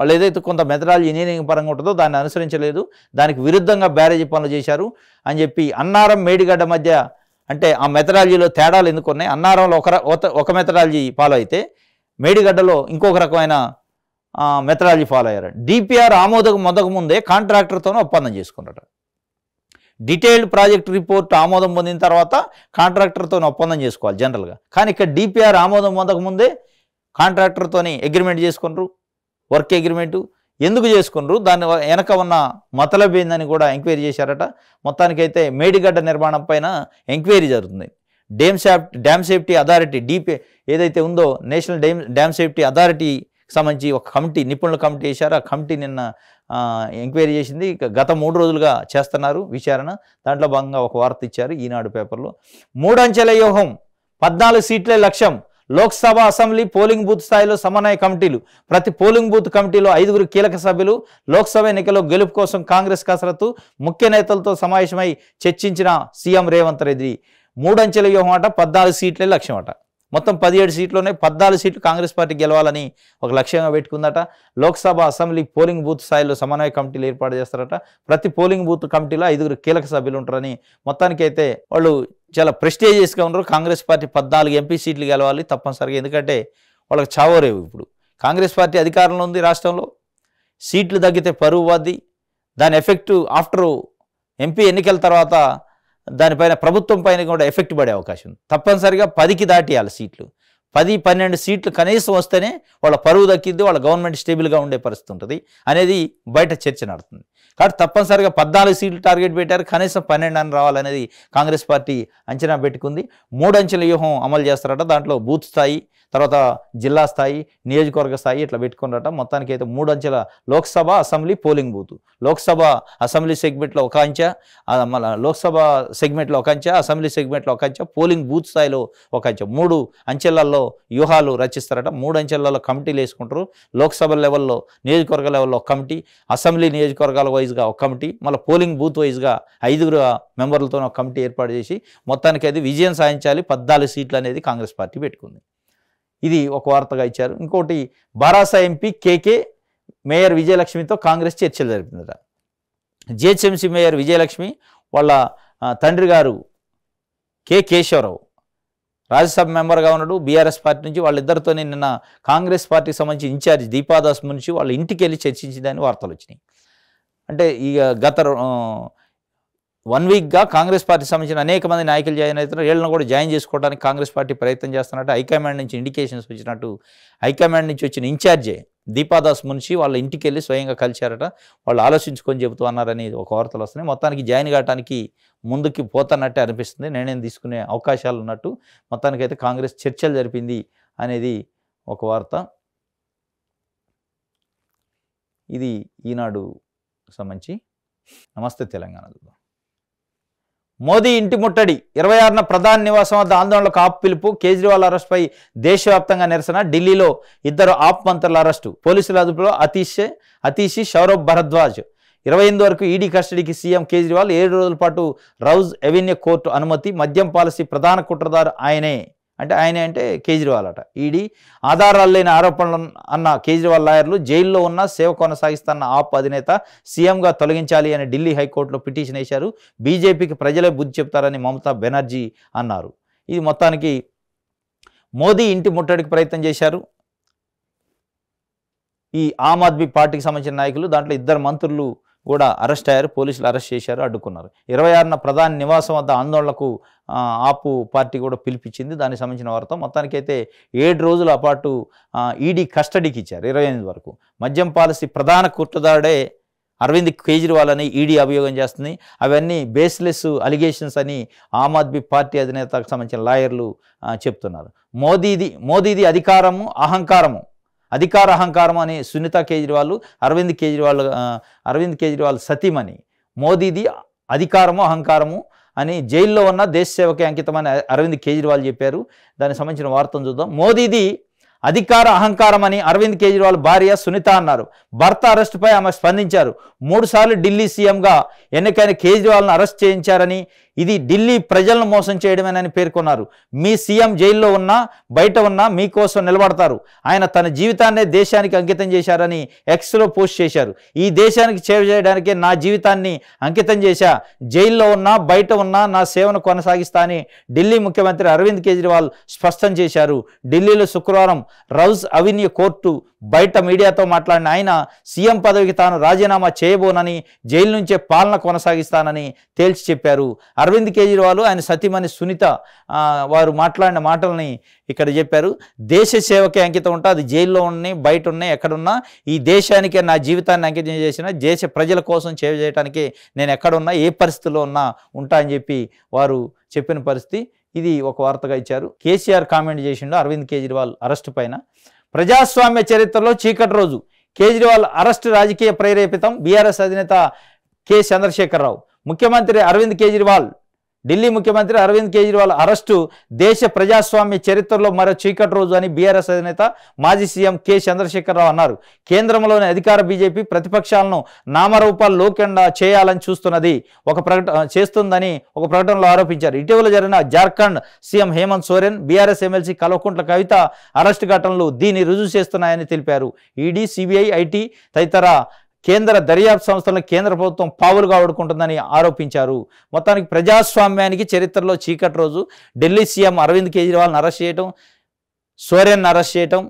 వాళ్ళు ఏదైతే కొంత మెథడాలజీ ఇంజనీరింగ్ పరంగా ఉంటుందో దాన్ని అనుసరించలేదు దానికి విరుద్ధంగా బ్యారేజీ పనులు చేశారు అని చెప్పి అన్నారం మేడిగడ్డ మధ్య అంటే ఆ మెథడాలజీలో తేడాలు ఎందుకు ఉన్నాయి అన్నారంలో ఒక ఒక మెథడాలజీ ఫాలో అయితే మేడిగడ్డలో ఇంకొక రకమైన మెథడాలజీ ఫాలో అయ్యారు డిపిఆర్ ఆమోదం మొదకు ముందే కాంట్రాక్టర్తోనే ఒప్పందం చేసుకున్నాడు డీటెయిల్డ్ ప్రాజెక్ట్ రిపోర్ట్ ఆమోదం పొందిన తర్వాత కాంట్రాక్టర్తో ఒప్పందం చేసుకోవాలి జనరల్గా కానీ ఇక్కడ డిపిఆర్ ఆమోదం పొందకముందే కాంట్రాక్టర్తో అగ్రిమెంట్ చేసుకుంటారు వర్క్ అగ్రిమెంటు ఎందుకు చేసుకున్నారు దాని వెనక ఉన్న మతలబ్ ఏందని కూడా ఎంక్వైరీ చేశారట మొత్తానికైతే మేడిగడ్డ నిర్మాణం పైన ఎంక్వైరీ జరుగుతుంది dam safe dam safety authority DP ఏదైతే ఉందో national dam dam safety authority సంబంధించి ఒక కమిటీ నిపుణుల కమిటీ చేశారు ఆ కమిటీ నిన్న ఎంక్వైరీ చేసింది గత మూడు రోజులుగా చేస్తున్నారు విచారణ దాంట్లో భాగంగా ఒక వార్త ఇచ్చారు ఈనాడు పేపర్లో మూడంచెల వ్యూహం పద్నాలుగు సీట్లే లక్ష్యం లోక్సభ అసెంబ్లీ పోలింగ్ బూత్ స్థాయిలో సమన్వయ కమిటీలు ప్రతి పోలింగ్ బూత్ కమిటీలో ఐదుగురు కీలక సభ్యులు లోక్సభ ఎన్నికల్లో గెలుపు కోసం కాంగ్రెస్ కసరత్తు ముఖ్య నేతలతో సమావేశమై చర్చించిన సీఎం రేవంత్ రెడ్డి మూడంచెల వ్యూహం అట పద్నాలుగు సీట్లే లక్ష్యం అట మొత్తం పదిహేడు సీట్లోనే పద్నాలుగు సీట్లు కాంగ్రెస్ పార్టీ గెలవాలని ఒక లక్ష్యంగా పెట్టుకుందట లోక్సభ అసెంబ్లీ పోలింగ్ బూత్ స్థాయిలో సమన్వయ కమిటీలు ఏర్పాటు చేస్తారట ప్రతి పోలింగ్ బూత్ కమిటీలో ఐదుగురు కీలక సభ్యులు ఉంటారని మొత్తానికైతే వాళ్ళు చాలా ప్రెస్టేజియస్గా ఉన్నారు కాంగ్రెస్ పార్టీ పద్నాలుగు ఎంపీ సీట్లు గెలవాలి తప్పనిసరిగా ఎందుకంటే వాళ్ళకి చావోరేవు ఇప్పుడు కాంగ్రెస్ పార్టీ అధికారంలో ఉంది రాష్ట్రంలో సీట్లు తగ్గితే పరువు దాని ఎఫెక్టు ఆఫ్టర్ ఎంపీ ఎన్నికల తర్వాత దానిపైన ప్రభుత్వం పైన కూడా ఎఫెక్ట్ పడే అవకాశం ఉంది తప్పనిసరిగా పదికి దాటియాలి సీట్లు పది పన్నెండు సీట్లు కనీసం వస్తేనే వాళ్ళ పరువు దక్కింది వాళ్ళ గవర్నమెంట్ స్టేబుల్గా ఉండే పరిస్థితి ఉంటుంది అనేది బయట చర్చ నడుతుంది కాబట్టి తప్పనిసరిగా పద్నాలుగు సీట్లు టార్గెట్ పెట్టారు కనీసం పన్నెండు అని రావాలనేది కాంగ్రెస్ పార్టీ అంచనా పెట్టుకుంది మూడంచెల వ్యూహం అమలు చేస్తారట దాంట్లో బూత్ స్థాయి తర్వాత జిల్లా స్థాయి నియోజకవర్గ స్థాయి ఇట్లా పెట్టుకున్నట మొత్తానికి అయితే మూడు అంచెల Lok Sabha assembly polling booth Lok Sabha assembly సెగ్మెంట్లో ఒక అంచె మన లోక్సభ సెగ్మెంట్లో ఒక అంచె అసెంబ్లీ సెగ్మెంట్లో ఒక అంచె పోలింగ్ బూత్ స్థాయిలో ఒక అంచె మూడు అంచెలల్లో వ్యూహాలు రచిస్తారట మూడు అంచెలలో కమిటీలు వేసుకుంటారు లోక్సభ లెవెల్లో నియోజకవర్గ లెవెల్లో ఒక కమిటీ అసెంబ్లీ నియోజకవర్గాల వైజ్గా ఒక కమిటీ మళ్ళీ పోలింగ్ బూత్ వైజ్గా ఐదుగురు మెంబర్లతో ఒక కమిటీ ఏర్పాటు చేసి మొత్తానికి అయితే విజయం సాధించాలి పద్నాలుగు సీట్లు అనేది కాంగ్రెస్ పార్టీ పెట్టుకుంది ఇది ఒక వార్తగా ఇచ్చారు ఇంకోటి బారాసా ఎంపీ కేకే మేయర్ విజయలక్ష్మితో కాంగ్రెస్ చర్చలు జరిపిందట జిహెచ్ఎంసీ మేయర్ విజయలక్ష్మి వాళ్ళ తండ్రి గారు కె కేశవరావు రాజ్యసభ మెంబర్గా ఉన్నాడు బీఆర్ఎస్ పార్టీ నుంచి వాళ్ళిద్దరితోనే నిన్న కాంగ్రెస్ పార్టీకి సంబంధించి ఇన్ఛార్జ్ దీపాదాస్ నుంచి వాళ్ళ ఇంటికి వెళ్ళి చర్చించిందని వార్తలు వచ్చినాయి అంటే ఇక గత వన్ వీక్గా కాంగ్రెస్ పార్టీ సంబంధించిన అనేక మంది నాయకులు జాయిన్ అవుతున్నారు వీళ్ళని కూడా జాయిన్ చేసుకోవడానికి కాంగ్రెస్ పార్టీ ప్రయత్నం చేస్తున్నట్టు హైకమాండ్ నుంచి ఇండికేషన్స్ వచ్చినట్టు హైకమాండ్ నుంచి వచ్చిన ఇన్ఛార్జే దీపాదాస్ మున్షి వాళ్ళ ఇంటికి వెళ్ళి స్వయంగా కలిశారట వాళ్ళు ఆలోచించుకొని చెబుతూ అన్నారని ఒక వార్తలు వస్తున్నాయి మొత్తానికి జాయిన్ కావడానికి ముందుకి పోతానట్టే అనిపిస్తుంది నిర్ణయం తీసుకునే అవకాశాలు ఉన్నట్టు మొత్తానికైతే కాంగ్రెస్ చర్చలు జరిపింది అనేది ఒక వార్త ఇది ఈనాడు సంబంధించి నమస్తే తెలంగాణ చూద్దాం మోదీ ఇంటి ముట్టడి ఇరవై ఆరున ప్రధాన నివాసం వద్ద ఆందోళనలకు ఆప్ పిలుపు కేజ్రీవాల్ అరెస్టుపై దేశవ్యాప్తంగా నిరసన ఢిల్లీలో ఇద్దరు ఆప్ మంత్రుల అరెస్టు పోలీసుల అదుపులో అతీష్ అతీషి సౌరభ్ భరద్వాజ్ ఇరవై ఎనిమిది వరకు ఈడీ కస్టడీకి సీఎం కేజ్రీవాల్ ఏడు రోజుల పాటు రౌజ్ ఎవెన్యూ కోర్టు అనుమతి మద్యం పాలసీ ప్రధాన కుట్రదారు ఆయనే అంటే ఆయన అంటే కేజ్రీవాల్ అట ఈడీ ఆధారాలు లేని ఆరోపణలు అన్న కేజ్రీవాల్ లాయర్లు జైల్లో ఉన్న సేవ కొనసాగిస్తున్న ఆప్ అధినేత సీఎంగా తొలగించాలి అని ఢిల్లీ హైకోర్టులో పిటిషన్ వేశారు బీజేపీకి ప్రజలే బుద్ధి చెప్తారని మమతా బెనర్జీ అన్నారు ఇది మొత్తానికి మోదీ ఇంటి ముట్టడికి ప్రయత్నం చేశారు ఈ ఆమ్ ఆద్మీ పార్టీకి సంబంధించిన నాయకులు దాంట్లో ఇద్దరు మంత్రులు కూడా అరెస్ట్ అయ్యారు పోలీసులు అరెస్ట్ చేశారు అడ్డుకున్నారు ఇరవై ఆరున ప్రధాని నివాసం వద్ద ఆందోళనకు ఆపు పార్టీ కూడా పిలిపించింది దానికి సంబంధించిన వార్త మొత్తానికైతే ఏడు రోజుల పాటు ఈడీ కస్టడీకి ఇచ్చారు ఇరవై ఎనిమిది వరకు మద్యం పాలసీ ప్రధాన కుట్రదారుడే అరవింద్ కేజ్రీవాల్ అని ఈడీ అభియోగం చేస్తుంది అవన్నీ బేస్లెస్ అలిగేషన్స్ అని ఆమ్ ఆద్మీ పార్టీ అధినేతకు సంబంధించిన లాయర్లు చెప్తున్నారు మోదీది మోదీది అధికారము అహంకారము అధికార అహంకారం అని సునీత కేజ్రీవాల్ అరవింద్ కేజ్రీవాల్ అరవింద్ కేజ్రీవాల్ సతీమణి మోదీది అధికారము అహంకారము అని జైల్లో ఉన్న దేశ సేవకే అంకితమని అరవింద్ కేజ్రీవాల్ చెప్పారు దానికి సంబంధించిన వార్తను చూద్దాం మోదీది అధికార అహంకారం అని అరవింద్ కేజ్రీవాల్ భార్య సునీత అన్నారు భర్త అరెస్టుపై ఆమె స్పందించారు మూడుసార్లు ఢిల్లీ సీఎంగా ఎన్నికైన కేజ్రీవాల్ను అరెస్ట్ చేయించారని ఇది ఢిల్లీ ప్రజలను మోసం చేయడమేనని పేర్కొన్నారు మీ సీఎం జైల్లో ఉన్నా బయట ఉన్నా మీకోసం నిలబడతారు ఆయన తన జీవితాన్నే దేశానికి అంకితం చేశారని ఎక్స్లో పోస్ట్ చేశారు ఈ దేశానికి సేవ చేయడానికే నా జీవితాన్ని అంకితం చేశా జైల్లో ఉన్నా బయట ఉన్నా నా సేవను కొనసాగిస్తా అని ఢిల్లీ ముఖ్యమంత్రి అరవింద్ కేజ్రీవాల్ స్పష్టం చేశారు ఢిల్లీలో శుక్రవారం రౌజ్ అవెన్యూ కోర్టు బయట మీడియాతో మాట్లాడిన ఆయన సీఎం పదవికి తాను రాజీనామా చేయబోనని జైలు నుంచే పాలన కొనసాగిస్తానని తేల్చి చెప్పారు అరవింద్ కేజ్రీవాల్ ఆయన సతీమణి సునీత వారు మాట్లాడిన మాటలని ఇక్కడ చెప్పారు దేశ సేవకే అంకితం ఉంటా అది జైల్లో ఉన్నాయి బయట ఉన్నాయి ఎక్కడున్నా ఈ దేశానికే నా జీవితాన్ని అంకితం చేసిన దేశ ప్రజల కోసం సేవ చేయడానికి నేను ఎక్కడున్నా ఏ పరిస్థితుల్లో ఉన్నా ఉంటా అని చెప్పి వారు చెప్పిన పరిస్థితి ఇది ఒక వార్తగా ఇచ్చారు కేసీఆర్ కామెంట్ చేసిండు అరవింద్ కేజ్రీవాల్ అరెస్ట్ పైన ప్రజాస్వామ్య చరిత్రలో చీకటి రోజు కేజ్రీవాల్ అరెస్ట్ రాజకీయ ప్రేరేపితం బీఆర్ఎస్ అధినేత కె చంద్రశేఖరరావు ముఖ్యమంత్రి అరవింద్ కేజ్రీవాల్ ఢిల్లీ ముఖ్యమంత్రి అరవింద్ కేజ్రీవాల్ అరెస్టు దేశ ప్రజాస్వామ్య చరిత్రలో మరో చీకటి రోజు అని బీఆర్ఎస్ అధినేత మాజీ సీఎం కె చంద్రశేఖరరావు అన్నారు కేంద్రంలోని అధికార బీజేపీ ప్రతిపక్షాలను నామరూపాలు లోకెండా చేయాలని చూస్తున్నది ఒక ప్రకటన చేస్తుందని ఒక ప్రకటనలో ఆరోపించారు ఇటీవల జరిగిన Jharkhand CM Hemant Soren BRS MLC Kalvakuntla Kavitha arrest ఘటనలు దీన్ని రుజువు చేస్తున్నాయని తెలిపారు ఈడీ సిబిఐ ఐటీ తదితర కేంద్ర దర్యాప్తు సంస్థలను కేంద్ర ప్రభుత్వం పావులుగా ఆడుకుంటుందని ఆరోపించారు మొత్తానికి ప్రజాస్వామ్యానికి చరిత్రలో చీకటి రోజు ఢిల్లీ సీఎం అరవింద్ కేజ్రీవాల్ని అరెస్ట్ చేయటం సోరెన్ అరెస్ట్ చేయటం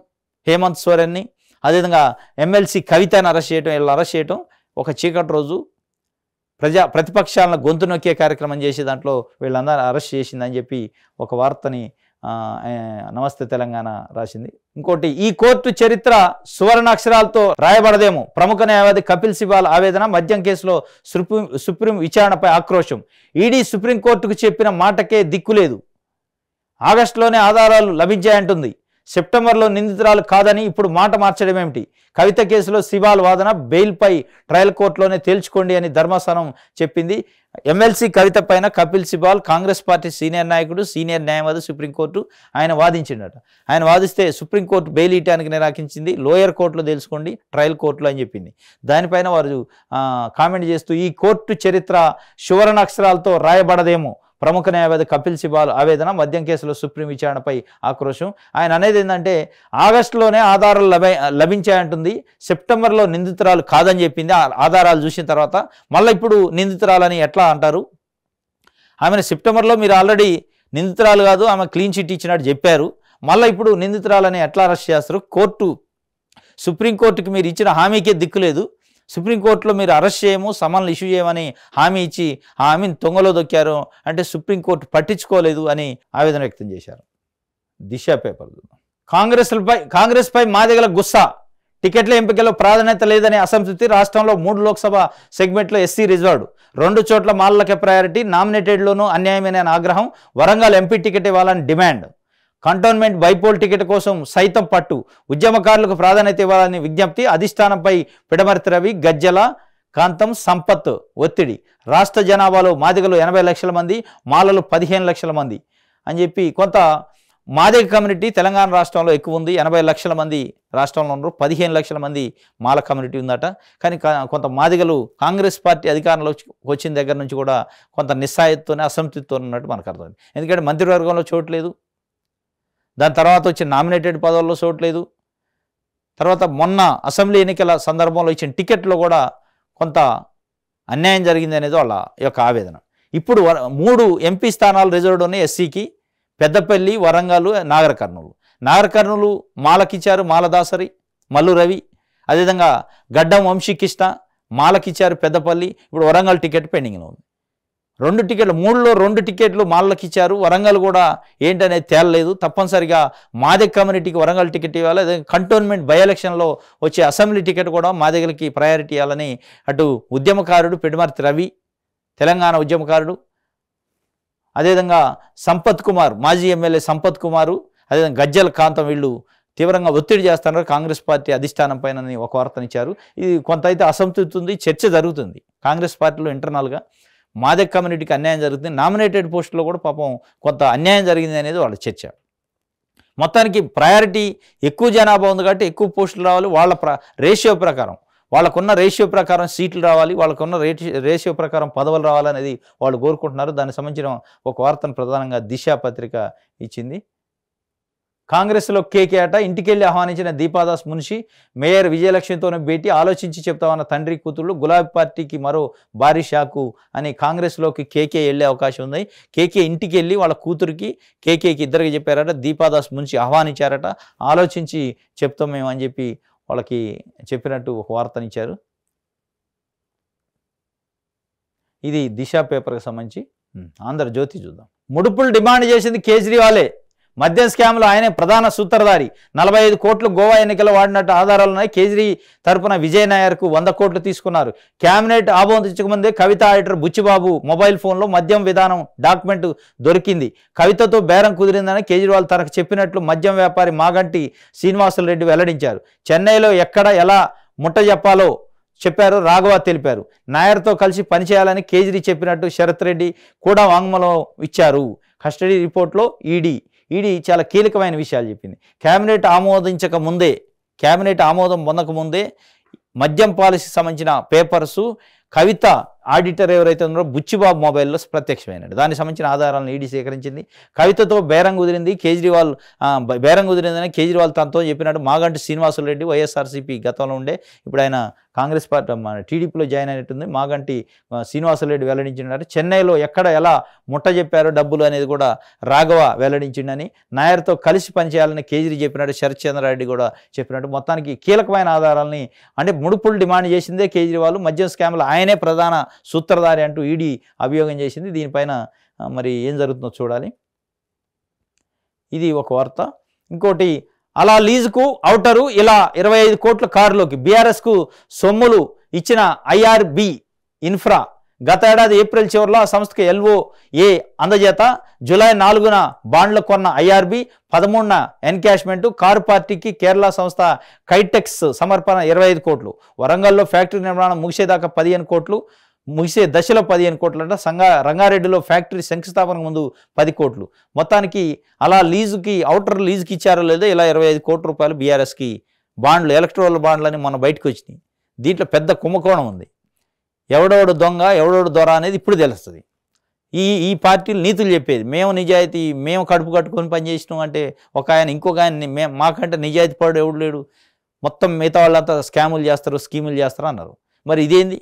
హేమంత్ సోరెన్ని అదేవిధంగా ఎమ్మెల్సీ కవితను అరెస్ట్ చేయటం వీళ్ళు అరెస్ట్ చేయటం ఒక చీకటి రోజు ప్రజా ప్రతిపక్షాలను గొంతు నొక్కే కార్యక్రమం చేసే దాంట్లో వీళ్ళందరూ అరెస్ట్ చేసిందని చెప్పి ఒక వార్తని నమస్తే తెలంగాణ రాసింది ఇంకోటి ఈ కోర్టు చరిత్ర సువర్ణాక్షరాలతో రాయబడదేమో ప్రముఖ న్యాయవాది కపిల్ సిబాల్ ఆవేదన మద్యం కేసులో సుప్రీం సుప్రీం విచారణపై ఆక్రోశం ఈడీ సుప్రీంకోర్టుకు చెప్పిన మాటకే దిక్కులేదు ఆగస్టులోనే ఆధారాలు లభించాయంటుంది సెప్టెంబర్లో నిందితురాలు కాదని ఇప్పుడు మాట మార్చడం ఏమిటి కవిత కేసులో శివాల్ వాదన బెయిల్పై ట్రయల్ కోర్టులోనే తేల్చుకోండి అని ధర్మాసనం చెప్పింది ఎమ్మెల్సీ కవిత పైన కపిల్ సిబాల్ కాంగ్రెస్ పార్టీ సీనియర్ నాయకుడు సీనియర్ న్యాయవాది సుప్రీంకోర్టు ఆయన వాదించిండట ఆయన వాదిస్తే సుప్రీంకోర్టు బెయిల్ ఇవ్వడానికి నిరాకించింది లోయర్ కోర్టులో తెలుసుకోండి ట్రయల్ కోర్టులో అని చెప్పింది దానిపైన వారు కామెంట్ చేస్తూ ఈ కోర్టు చరిత్ర సువర్ణ అక్షరాలతో రాయబడదేమో ప్రముఖ న్యాయవాది కపిల్ సిబాల్ ఆవేదన మద్యం కేసులో సుప్రీం విచారణపై ఆక్రోశం ఆయన అనేది ఏంటంటే ఆగస్టులోనే ఆధారాలు లభ లభించాయంటుంది సెప్టెంబర్లో నిందితురాలు కాదని చెప్పింది ఆధారాలు చూసిన తర్వాత మళ్ళీ ఇప్పుడు నిందితురాలని ఎట్లా అంటారు ఆమెను సెప్టెంబర్లో మీరు ఆల్రెడీ నిందితురాలు కాదు ఆమె క్లీన్ చిట్ ఇచ్చినట్టు చెప్పారు మళ్ళీ ఇప్పుడు నిందితురాలని ఎట్లా అరెస్ట్ చేస్తారు కోర్టు సుప్రీంకోర్టుకి మీరు ఇచ్చిన హామీకే దిక్కులేదు సుప్రీంకోర్టులో మీరు అరెస్ట్ చేయము సమన్లు ఇష్యూ చేయమని హామీ ఇచ్చి హామీని తొంగలో దొక్కారు అంటే సుప్రీంకోర్టు పట్టించుకోలేదు అని ఆవేదన వ్యక్తం చేశారు దిశ పేపర్లు కాంగ్రెస్లపై కాంగ్రెస్పై మాదిగల గుస్సా టికెట్ల ఎంపికలో ప్రాధాన్యత లేదనే అసంతృప్తి రాష్ట్రంలో మూడు లోక్సభ సెగ్మెంట్లో ఎస్సీ రిజర్వ్డ్ రెండు చోట్ల మాల్లకే ప్రయారిటీ నామినేటెడ్లోనూ అన్యాయమైన ఆగ్రహం వరంగల్ ఎంపీ టికెట్ ఇవ్వాలని డిమాండ్ కంటోన్మెంట్ బైపోల్ టికెట్ కోసం సైతం పట్టు ఉద్యమకారులకు ప్రాధాన్యత ఇవ్వాలని విజ్ఞప్తి అధిష్టానంపై పిడమర్తి రవి గజ్జల కాంతం సంపత్ ఒత్తిడి రాష్ట్ర జనాభాలో మాదిగలు ఎనభై లక్షల మంది మాలలు పదిహేను లక్షల మంది అని చెప్పి కొంత మాదిగ కమ్యూనిటీ తెలంగాణ రాష్ట్రంలో ఎక్కువ ఉంది ఎనభై లక్షల మంది రాష్ట్రంలో ఉన్నారు పదిహేను లక్షల మంది మాల కమ్యూనిటీ ఉందట కానీ కొంత మాదిగలు కాంగ్రెస్ పార్టీ అధికారంలో వచ్చిన దగ్గర నుంచి కూడా కొంత నిస్సాయతతోనే అసంతృప్తితోనే ఉన్నట్టు మనకు అర్థమైంది ఎందుకంటే మంత్రివర్గంలో చోటు లేదు దాని తర్వాత వచ్చి నామినేటెడ్ పదవుల్లో చోట్లేదు తర్వాత మొన్న అసెంబ్లీ ఎన్నికల సందర్భంలో ఇచ్చిన టికెట్లో కూడా కొంత అన్యాయం జరిగింది అనేది వాళ్ళ యొక్క ఆవేదన ఇప్పుడు మూడు ఎంపీ స్థానాలు రిజర్వ్డ్ ఉన్నాయి ఎస్సీకి పెద్దపల్లి వరంగల్ నాగరకర్ణులు కర్నూలు నాగర కర్నూలు మాలకిచ్చారు మాలదాసరి మల్లు రవి అదేవిధంగా గడ్డం వంశీకృష్ణ మాలకిచ్చారు పెద్దపల్లి ఇప్పుడు వరంగల్ టికెట్ పెండింగ్లో ఉంది రెండు టికెట్లు మూడులో రెండు టికెట్లు మాళ్ళకి ఇచ్చారు వరంగల్ కూడా ఏంటనేది తేలలేదు తప్పనిసరిగా మాదే కమ్యూనిటీకి వరంగల్ టికెట్ ఇవ్వాలి అదే కంటోన్మెంట్ బై ఎలక్షన్లో వచ్చే అసెంబ్లీ టికెట్ కూడా మాదగలకి ప్రయారిటీ ఇవ్వాలని అటు ఉద్యమకారుడు పెడిమర్తి రవి తెలంగాణ ఉద్యమకారుడు అదేవిధంగా సంపత్ కుమార్ మాజీ ఎమ్మెల్యే సంపత్ కుమారు అదేవిధంగా గజ్జల కాంతం వీళ్ళు తీవ్రంగా ఒత్తిడి చేస్తున్నారు కాంగ్రెస్ పార్టీ అధిష్టానం పైన ఒక వార్తనిచ్చారు ఇది కొంత అయితే అసంతృప్తి ఉంది చర్చ జరుగుతుంది కాంగ్రెస్ పార్టీలో ఇంటర్నల్గా మాదక్ కమ్యూనిటీకి అన్యాయం జరుగుతుంది నామినేటెడ్ పోస్టులో కూడా పాపం కొంత అన్యాయం జరిగింది అనేది వాళ్ళ చర్చ మొత్తానికి ప్రయారిటీ ఎక్కువ జనాభా ఉంది కాబట్టి ఎక్కువ పోస్టులు రావాలి వాళ్ళ ప్ర రేషియో ప్రకారం వాళ్ళకున్న రేషియో ప్రకారం సీట్లు రావాలి వాళ్ళకున్న రేషియో ప్రకారం పదవులు రావాలనేది వాళ్ళు కోరుకుంటున్నారు దానికి సంబంధించిన ఒక వార్తను ప్రధానంగా దిశా పత్రిక ఇచ్చింది కాంగ్రెస్లో కేకేట ఇంటికెళ్లి ఆహ్వానించిన దీపాదాస్ మున్షి మేయర్ విజయలక్ష్మితోనే భేటీ ఆలోచించి చెప్తామన్న తండ్రి కూతుళ్ళు గులాబీ పార్టీకి మరో భారీ షాకు అని కాంగ్రెస్లోకి కేకే వెళ్ళే అవకాశం ఉంది కేకే ఇంటికి వెళ్ళి వాళ్ళ కూతురికి కేకేకి ఇద్దరికి చెప్పారట దీపాదాస్ మున్షి ఆహ్వానించారట ఆలోచించి చెప్తాం మేము అని చెప్పి వాళ్ళకి చెప్పినట్టు ఒక వార్తనిచ్చారు ఇది దిశ పేపర్కి సంబంధించి ఆంధ్ర జ్యోతి చూద్దాం ముడుపులు డిమాండ్ చేసింది కేజ్రీవాలే మద్యం స్కామ్లో ఆయనే ప్రధాన సూత్రధారి నలభై ఐదు కోట్లు గోవా ఎన్నికల్లో వాడినట్టు ఆధారాలు ఉన్నాయి కేజ్రీ తరపున విజయ్ నాయర్కు వంద కోట్లు తీసుకున్నారు క్యాబినెట్ ఆమోదించకముందే కవిత ఆడిటర్ బుచ్చిబాబు మొబైల్ ఫోన్లో మద్యం విధానం డాక్యుమెంట్ దొరికింది కవితతో బేరం కుదిరిందని కేజ్రీవాల్ తనకు చెప్పినట్లు మద్యం వ్యాపారి మాగంటి శ్రీనివాసులరెడ్డి వెల్లడించారు చెన్నైలో ఎక్కడ ఎలా ముట్ట చెప్పాలో చెప్పారు రాఘవ తెలిపారు నాయర్తో కలిసి పనిచేయాలని కేజ్రీ చెప్పినట్టు శరత్ రెడ్డి కూడా వాంగ్మలం ఇచ్చారు కస్టడీ రిపోర్ట్లో ఈడీ ఈడీ చాలా కీలకమైన విషయాలు చెప్పింది కేబినెట్ ఆమోదించక ముందే కేబినెట్ ఆమోదం పొందకముందే మద్యం పాలసీకి సంబంధించిన పేపర్సు కవిత ఆడిటర్ ఎవరైతే ఉన్నారో బుచ్చిబాబు మొబైల్లో ప్రత్యక్షమైనాడు దానికి సంబంధించిన ఆధారాలను ఈడీ సేకరించింది కవితతో బేరం కుదిరింది కేజ్రీవాల్ బేరం కుదిరిందని కేజ్రీవాల్ తనతో చెప్పినాడు మాగంటి శ్రీనివాసులరెడ్డి వైఎస్ఆర్సీపీ గతంలో ఉండే ఇప్పుడు ఆయన కాంగ్రెస్ పార్టీ మన టీడీపీలో జాయిన్ అయినట్టుంది మాగంటి శ్రీనివాసరెడ్డి వెల్లడించినారు చెన్నైలో ఎక్కడ ఎలా ముట్ట చెప్పారో డబ్బులు అనేది కూడా రాఘవ వెల్లడించిండని నాయర్తో కలిసి పనిచేయాలని కేజ్రీ చెప్పినాడు శరత్ చంద్రారెడ్డి కూడా చెప్పినట్టు మొత్తానికి కీలకమైన ఆధారాలని అంటే ముడుపులు డిమాండ్ చేసిందే కేజ్రీవాల్ మద్యం స్కామ్లో ఆయనే ప్రధాన సూత్రధారి అంటూ ఈడీ అభియోగం చేసింది దీనిపైన మరి ఏం జరుగుతుందో చూడాలి ఇది ఒక వార్త ఇంకోటి అలా లీజుకు అవుటరు ఇలా ఇరవై ఐదు కోట్ల కారులోకి బీఆర్ఎస్కు సొమ్ములు ఇచ్చిన ఐఆర్బి ఇన్ఫ్రా గత ఏడాది ఏప్రిల్ చివరిలో ఆ సంస్థకు ఎల్ఓ ఏ అందజేత జూలై నాలుగున బాండ్లు కొన్న ఐఆర్బి పదమూడున ఎన్కాష్మెంట్ కారు పార్టీకి కేరళ సంస్థ కైటెక్స్ సమర్పణ ఇరవై ఐదు కోట్లు వరంగల్లో ఫ్యాక్టరీ నిర్మాణం ముగిసేదాకా పదిహేను కోట్లు ముగిసే దశలో పదిహేను కోట్లంట సంగా రంగారెడ్డిలో ఫ్యాక్టరీ శంకుస్థాపనకు ముందు పది కోట్లు మొత్తానికి అలా లీజుకి అవుటర్ లీజుకి ఇచ్చారో లేదో ఇలా ఇరవై ఐదు కోట్ల రూపాయలు బీఆర్ఎస్కి బాండ్లు ఎలక్ట్రోల్ బాండ్లు అని మన బయటకు వచ్చినాయి దీంట్లో పెద్ద కుంభకోణం ఉంది ఎవడోడు దొంగ ఎవడోడు దొర అనేది ఇప్పుడు తెలుస్తుంది ఈ ఈ పార్టీలు నీతులు చెప్పేది మేము నిజాయితీ మేము కడుపు కట్టుకొని పనిచేసినాం అంటే ఒక ఆయన ఇంకొక ఆయన మేము మాకంటే నిజాయితీ పడు ఎవడు లేడు మొత్తం మిగతా వాళ్ళంతా స్కాములు చేస్తారు స్కీములు చేస్తారు అన్నారు మరి ఇదేంది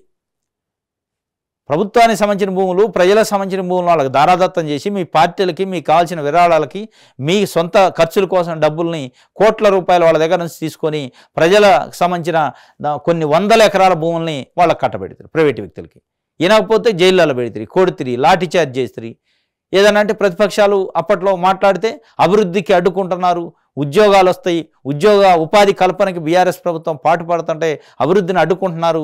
ప్రభుత్వానికి సంబంధించిన భూములు ప్రజలకు సంబంధించిన భూములు వాళ్ళకి దారాదత్తం చేసి మీ పార్టీలకి మీకు కావాల్సిన విరాళాలకి మీ సొంత ఖర్చుల కోసం డబ్బుల్ని కోట్ల రూపాయలు వాళ్ళ దగ్గర నుంచి తీసుకొని ప్రజలకు సంబంధించిన కొన్ని వందల ఎకరాల భూముల్ని వాళ్ళకి కట్టబెడతారు ప్రైవేటు వ్యక్తులకి వినకపోతే జైల్లో పెడితే కోడితిరి లాఠీ చార్జ్ చేస్తారు ఏదైనా అంటే ప్రతిపక్షాలు అప్పట్లో మాట్లాడితే అభివృద్ధికి అడ్డుకుంటున్నారు ఉద్యోగాలు వస్తాయి ఉద్యోగ ఉపాధి కల్పనకి బీఆర్ఎస్ ప్రభుత్వం పాటు పడుతుంటే అభివృద్ధిని అడ్డుకుంటున్నారు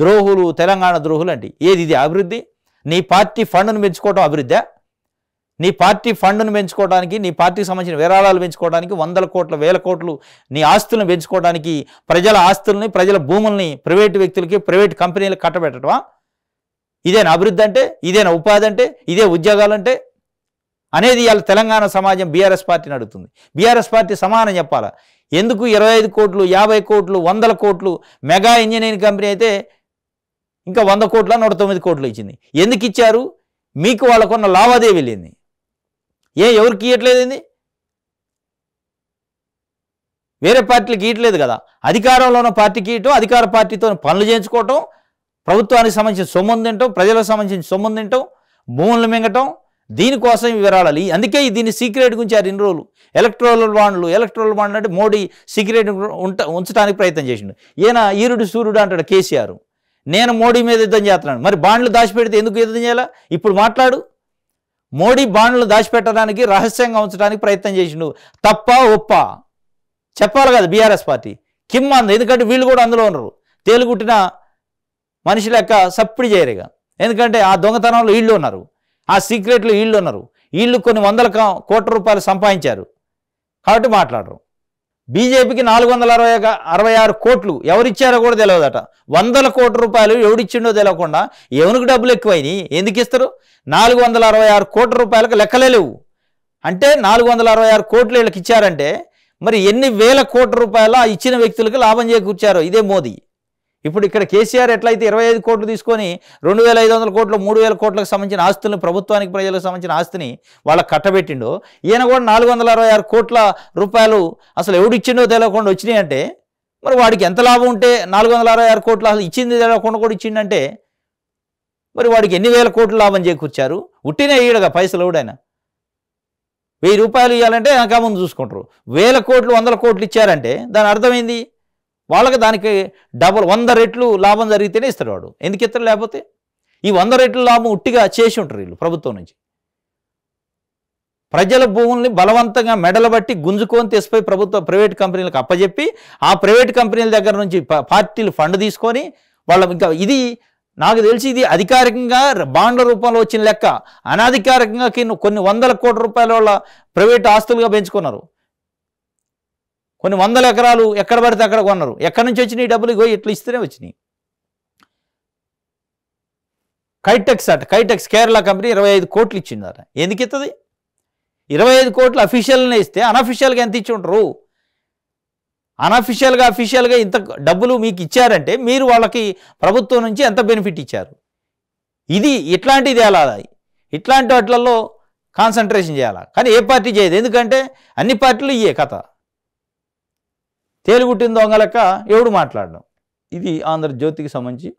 ద్రోహులు తెలంగాణ ద్రోహులు అంటే ఏది ఇది అభివృద్ధి నీ పార్టీ ఫండ్ను పెంచుకోవటం అభివృద్ధా నీ పార్టీ ఫండ్ను పెంచుకోవడానికి నీ పార్టీకి సంబంధించిన విరాళాలు పెంచుకోవడానికి వందల కోట్ల వేల కోట్లు నీ ఆస్తులను పెంచుకోవడానికి ప్రజల ఆస్తుల్ని ప్రజల భూముల్ని ప్రైవేటు వ్యక్తులకి ప్రైవేట్ కంపెనీలకు కట్టబెట్టడమా ఇదేనా అభివృద్ధి అంటే ఇదేనా ఉపాధి అంటే ఇదే ఉద్యోగాలు అంటే అనేది ఇవాళ తెలంగాణ సమాజం బీఆర్ఎస్ పార్టీని అడుగుతుంది బీఆర్ఎస్ పార్టీ సమానం చెప్పాలా ఎందుకు ఇరవై ఐదు కోట్లు యాభై కోట్లు వందల కోట్లు మెగా ఇంజనీరింగ్ కంపెనీ అయితే ఇంకా వంద కోట్ల నూట తొమ్మిది కోట్లు ఇచ్చింది ఎందుకు ఇచ్చారు మీకు వాళ్ళకున్న లావాదేవీ లేని ఏ ఎవరికి ఇవ్వట్లేదండి వేరే పార్టీలకు ఇవ్వట్లేదు కదా అధికారంలో ఉన్న పార్టీకి ఇవ్వటం అధికార పార్టీతో పనులు చేయించుకోవటం ప్రభుత్వానికి సంబంధించిన సొమ్ము తింటాం ప్రజలకు సంబంధించిన సొమ్ము తింటాం భూములను మింగటం దీనికోసం వివరాలి అందుకే దీన్ని సీక్రెట్ గురించి ఆ రెండు రోజులు ఎలక్ట్రోల్ బాండ్లు ఎలక్ట్రోల్ బాండ్లు అంటే మోడీ సీక్రెట్ ఉంట ఉంచడానికి ప్రయత్నం చేసిండు ఈయన ఈరుడు సూర్యుడు అంటాడు కేసీఆర్ నేను మోడీ మీద యుద్ధం చేస్తున్నాను మరి బాండ్లు దాచిపెడితే ఎందుకు యుద్ధం చేయాలా ఇప్పుడు మాట్లాడు మోడీ బాండ్లు దాచిపెట్టడానికి రహస్యంగా ఉంచడానికి ప్రయత్నం చేసిండు తప్ప ఒప్ప చెప్పాలి కదా బీఆర్ఎస్ పార్టీ కిమ్ అంద ఎందుకంటే వీళ్ళు కూడా అందులో ఉన్నారు తేలుగుట్టిన మనిషి లెక్క సప్పిడి చేయరుగా ఎందుకంటే ఆ దొంగతనంలో వీళ్ళు ఉన్నారు ఆ సీక్రెట్లు వీళ్ళు ఉన్నారు వీళ్ళు కొన్ని వందల కోట్ల రూపాయలు సంపాదించారు కాబట్టి మాట్లాడరు బీజేపీకి నాలుగు వందల అరవై అరవై ఆరు కోట్లు ఎవరిచ్చారో కూడా తెలియదట వందల కోట్ల రూపాయలు ఎవడిచ్చిండో తెలియకుండా ఎవరికి డబ్బులు ఎక్కువైనాయి ఎందుకు ఇస్తారు నాలుగు వందల అరవై ఆరు కోట్ల రూపాయలకు లెక్కలేవు లేవు అంటే నాలుగు వందల అరవై ఆరు కోట్లు వీళ్ళకి ఇచ్చారంటే మరి ఎన్ని వేల కోట్ల రూపాయలు ఆ ఇచ్చిన వ్యక్తులకు లాభం చేకూర్చారో ఇదే మోదీ ఇప్పుడు ఇక్కడ కేసీఆర్ ఎట్లయితే ఇరవై ఐదు కోట్లు తీసుకొని రెండు వేల ఐదు వందల కోట్లు మూడు వేల కోట్లకు సంబంధించిన ఆస్తులను ప్రభుత్వానికి ప్రజలకు సంబంధించిన ఆస్తిని వాళ్ళకి కట్టబెట్టిండో ఈయన కూడా నాలుగు వందల అరవై ఆరు కోట్ల రూపాయలు అసలు ఎవడిచ్చిండో తెలియకుండా వచ్చినాయి అంటే మరి వాడికి ఎంత లాభం ఉంటే నాలుగు వందల అరవై ఆరు కోట్లు అసలు ఇచ్చింది తెలియకుండా కూడా ఇచ్చిండంటే మరి వాడికి ఎన్ని వేల కోట్లు లాభం చేకూర్చారు ఉట్టిన ఈడగా పైసలు ఎవడైనా వెయ్యి రూపాయలు ఇవ్వాలంటే వెనక ముందు చూసుకుంటారు వేల కోట్లు వందల కోట్లు ఇచ్చారంటే దాని అర్థమైంది వాళ్ళకి దానికి డబల్ వంద రెట్లు లాభం జరిగితేనే ఇస్తారు వాడు ఎందుకు ఇస్తారు లేకపోతే ఈ వంద రెట్లు లాభం ఉట్టిగా చేసి ఉంటారు వీళ్ళు ప్రభుత్వం నుంచి ప్రజల భూముల్ని బలవంతంగా మెడలబట్టి గుంజుకొని తెసిపోయి ప్రభుత్వ ప్రైవేట్ కంపెనీలకు అప్పజెప్పి ఆ ప్రైవేట్ కంపెనీల దగ్గర నుంచి పార్టీలు ఫండ్ తీసుకొని వాళ్ళ ఇంకా ఇది నాకు తెలిసి ఇది అధికారికంగా బాండ్ల రూపంలో వచ్చిన లెక్క అనాధికారికంగా కొన్ని వందల కోట్ల రూపాయల వాళ్ళ ప్రైవేట్ ఆస్తులుగా పెంచుకున్నారు కొన్ని వందల ఎకరాలు ఎక్కడ పడితే అక్కడ కొన్నారు ఎక్కడి నుంచి వచ్చినాయి డబ్బులు ఇగో ఇట్లా ఇస్తూనే వచ్చినాయి కైటెక్స్ అట కైటెక్స్ కేరళ కంపెనీ ఇరవై ఐదు కోట్లు ఇచ్చిందట ఎందుకు ఇస్తుంది ఇరవై ఐదు కోట్లు అఫీషియల్నే ఇస్తే అనఫీషియల్గా ఎంత ఇచ్చి ఉంటారు అనఫీషియల్గా అఫీషియల్గా ఇంత డబ్బులు మీకు ఇచ్చారంటే మీరు వాళ్ళకి ప్రభుత్వం నుంచి ఎంత బెనిఫిట్ ఇచ్చారు ఇది ఇట్లాంటిది ఎలా ఇట్లాంటి వాటిలలో కాన్సన్ట్రేషన్ చేయాలి కానీ ఏ పార్టీ చేయదు ఎందుకంటే అన్ని పార్టీలు ఇయ్యే కథ తేలిగుట్టిన దొంగలక్క ఎవడు మాట్లాడడం ఇది ఆంధ్రజ్యోతికి సంబంధించి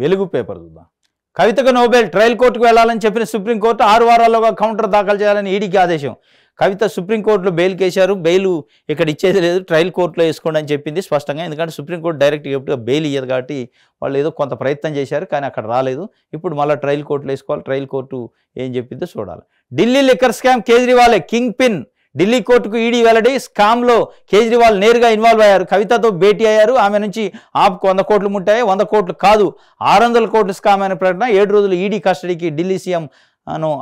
వెలుగు పేపర్ చూద్దాం కవితకు నోబెల్ ట్రయల్ కోర్టుకు వెళ్లాలని చెప్పిన సుప్రీంకోర్టు ఆరు వారాల్లోగా కౌంటర్ దాఖలు చేయాలని ఈడీకి ఆదేశం కవిత సుప్రీంకోర్టులో బెయిల్ కేసారు బెయిల్ ఇక్కడ ఇచ్చేది లేదు ట్రయల్ కోర్టులో వేసుకోండి అని చెప్పింది స్పష్టంగా ఎందుకంటే సుప్రీంకోర్టు డైరెక్ట్గా ఎప్పుడు బెయిల్ ఇయ్యదు కాబట్టి వాళ్ళు ఏదో కొంత ప్రయత్నం చేశారు కానీ అక్కడ రాలేదు ఇప్పుడు మళ్ళీ ట్రయల్ కోర్టులో వేసుకోవాలి ట్రయల్ కోర్టు ఏం చెప్పిందో చూడాలి ఢిల్లీ లిక్కర్ స్కామ్ కేజ్రీవాలే కింగ్ పిన్ ఢిల్లీ కోర్టుకు ఈడీ వెల్లడి స్కామ్లో కేజ్రీవాల్ నేరుగా ఇన్వాల్వ్ అయ్యారు కవితతో భేటీ అయ్యారు ఆమె నుంచి ఆప్కు వంద కోట్లు ముట్టాయి వంద కోట్లు కాదు ఆరు వందల కోట్లు స్కామ్ అనే ప్రకటన ఏడు రోజులు ఈడీ కస్టడీకి ఢిల్లీ సీఎం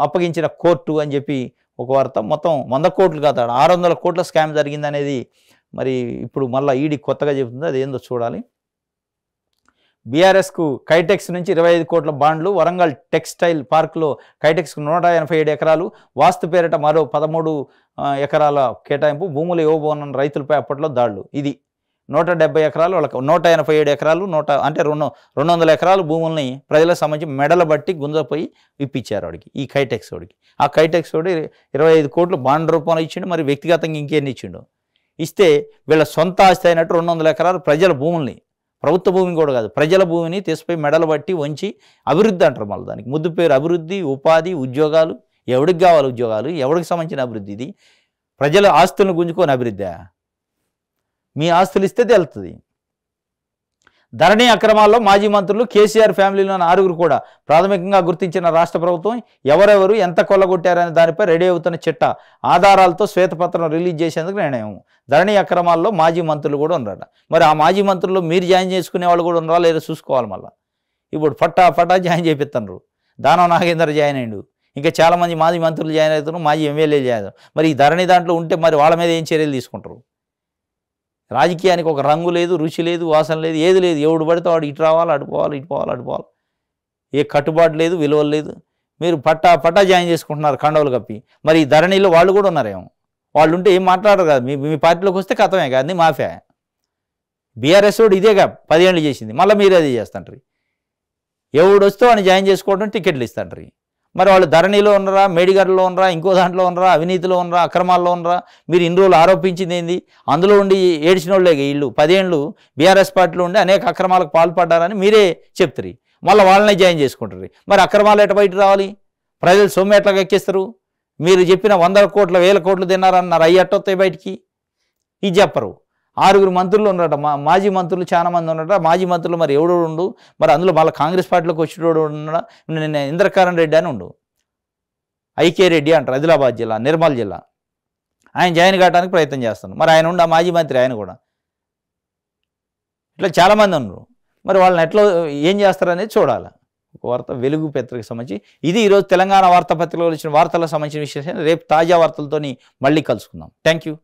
అప్పగించిన కోర్టు అని చెప్పి ఒక వార్త మొత్తం వంద కోట్లు కాదు ఆరు వందల కోట్ల స్కామ్ జరిగిందనేది మరి ఇప్పుడు మళ్ళీ ఈడీ కొత్తగా చెబుతుంది అది ఏందో చూడాలి బీఆర్ఎస్కు కైటెక్స్ నుంచి ఇరవై ఐదు కోట్ల బాండ్లు వరంగల్ టెక్స్టైల్ పార్క్లో కైటెక్స్కు నూట ఎనభై ఏడు ఎకరాలు వాస్తు పేరిట మరో పదమూడు ఎకరాల కేటాయింపు భూములు ఇవ్వబోనన్న రైతులపై అప్పట్లో దాడులు ఇది నూట డెబ్బై ఎకరాలు వాళ్ళకి నూట ఎనభై ఏడు ఎకరాలు నూట అంటే రెండు రెండు వందల ఎకరాలు భూముల్ని ప్రజలకు సంబంధించి మెడల బట్టి గుంజపోయి ఇప్పించారు వాడికి ఈ కైటెక్స్ వాడికి ఆ కైటెక్స్ వాడు ఇరవై ఐదు కోట్లు బాండ్ రూపంలో ఇచ్చిండు మరి వ్యక్తిగతంగా ఇంకేం ఇచ్చిండు ఇస్తే వీళ్ళ సొంత ఆస్తి అయినట్టు రెండు వందల ఎకరాలు ప్రజల భూముల్ని ప్రభుత్వ భూమి కూడా కాదు ప్రజల భూమిని తీసిపోయి మెడలు బట్టి వంచి అభివృద్ధి అంటారు మళ్ళీ దానికి ముద్దు పేరు అభివృద్ధి ఉపాధి ఉద్యోగాలు ఎవడికి కావాలి ఉద్యోగాలు ఎవడికి సంబంధించిన అభివృద్ధి ఇది ప్రజల ఆస్తులను గుంజుకొని అభివృద్ధి మీ ఆస్తులు ఇస్తే తెలుస్తుంది ధరణి అక్రమాల్లో మాజీ మంత్రులు కేసీఆర్ ఫ్యామిలీలోని ఆరుగురు కూడా ప్రాథమికంగా గుర్తించిన రాష్ట్ర ప్రభుత్వం ఎవరెవరు ఎంత కొల్లగొట్టారనే దానిపై రెడీ అవుతున్న చిట్ట ఆధారాలతో శ్వేతపత్రం రిలీజ్ చేసేందుకు నిర్ణయం ధరణి అక్రమాల్లో మాజీ మంత్రులు కూడా ఉన్నారట మరి ఆ మాజీ మంత్రులు మీరు జాయిన్ చేసుకునే వాళ్ళు కూడా ఉన్నారా లేదో చూసుకోవాలి మళ్ళీ ఇప్పుడు ఫట్టా ఫటా జాయిన్ చేపిస్తున్నారు దానవ నాగేందర్ జాయిన్ అయ్యిండు ఇంకా చాలామంది మాజీ మంత్రులు జాయిన్ అవుతున్నారు మాజీ ఎమ్మెల్యేలు జాయిన్ మరి ఈ ధరణి దాంట్లో ఉంటే మరి వాళ్ళ మీద ఏం చర్యలు తీసుకుంటారు రాజకీయానికి ఒక రంగు లేదు రుచి లేదు వాసన లేదు ఏది లేదు ఎవడు పడితే వాడు ఇటు రావాలి అటు పోవాలి ఇటు పోవాలి అటు పోవాలి ఏ కట్టుబాటు లేదు విలువ లేదు మీరు పట్టా పట్టా జాయిన్ చేసుకుంటున్నారు కండవలు కప్పి మరి ఈ ధరణిలో వాళ్ళు కూడా ఉన్నారేమో వాళ్ళు ఉంటే ఏం మాట్లాడరు కదా మీ మీ పార్టీలోకి వస్తే కథమే కాదు మాఫియా బీఆర్ఎస్ వాడు ఇదేగా పదేళ్ళు చేసింది మళ్ళీ మీరు అదే చేస్తాండ్రి ఎవడు వస్తే వాడిని జాయిన్ చేసుకోవడం టికెట్లు ఇస్తాండ్రీ మరి వాళ్ళు ధరణిలో ఉన్నరా మేడిగడ్డలో ఉన్నరా ఇంకో దాంట్లో ఉన్నరా అవినీతిలో ఉన్నరా అక్రమాల్లో ఉన్నరా మీరు ఇన్ని రోజులు ఆరోపించింది ఏంది అందులో ఉండి ఏడ్చిన వాళ్ళే వీళ్ళు పదేళ్ళు బీఆర్ఎస్ పార్టీలో ఉండి అనేక అక్రమాలకు పాల్పడ్డారని మీరే చెప్తారు మళ్ళీ వాళ్ళనే జాయిన్ చేసుకుంటారు మరి అక్రమాలు ఎట బయట రావాలి ప్రజలు సొమ్ము ఎట్లా ఎక్కిస్తారు మీరు చెప్పిన వందల కోట్ల వేల కోట్లు తిన్నారన్నారు అయ్యి అట్టొస్తాయి బయటికి ఇది చెప్పరు ఆరుగురు మంత్రులు ఉన్నారట మా మాజీ మంత్రులు చాలా మంది ఉన్నట మాజీ మంత్రులు మరి ఎవడో ఉండు మరి అందులో మళ్ళీ కాంగ్రెస్ పార్టీలోకి వచ్చినోడు ఉన్నాడా నేను ఇంద్రకారణ్ రెడ్డి అని ఉండు ఐకే రెడ్డి అంటారు ఆదిలాబాద్ జిల్లా నిర్మల్ జిల్లా ఆయన జాయిన్ కావడానికి ప్రయత్నం చేస్తాను మరి ఆయన ఉండు ఆ మాజీ మంత్రి ఆయన కూడా ఇట్లా చాలామంది ఉన్నారు మరి వాళ్ళని ఎట్లా ఏం చేస్తారనేది చూడాలి వార్త వెలుగు పత్రిక సంబంధించి ఇది ఈరోజు తెలంగాణ వార్తాపత్రికలో వచ్చిన వార్తలకు సంబంధించిన విశేషం రేపు తాజా వార్తలతోని మళ్ళీ కలుసుకుందాం థ్యాంక్ యూ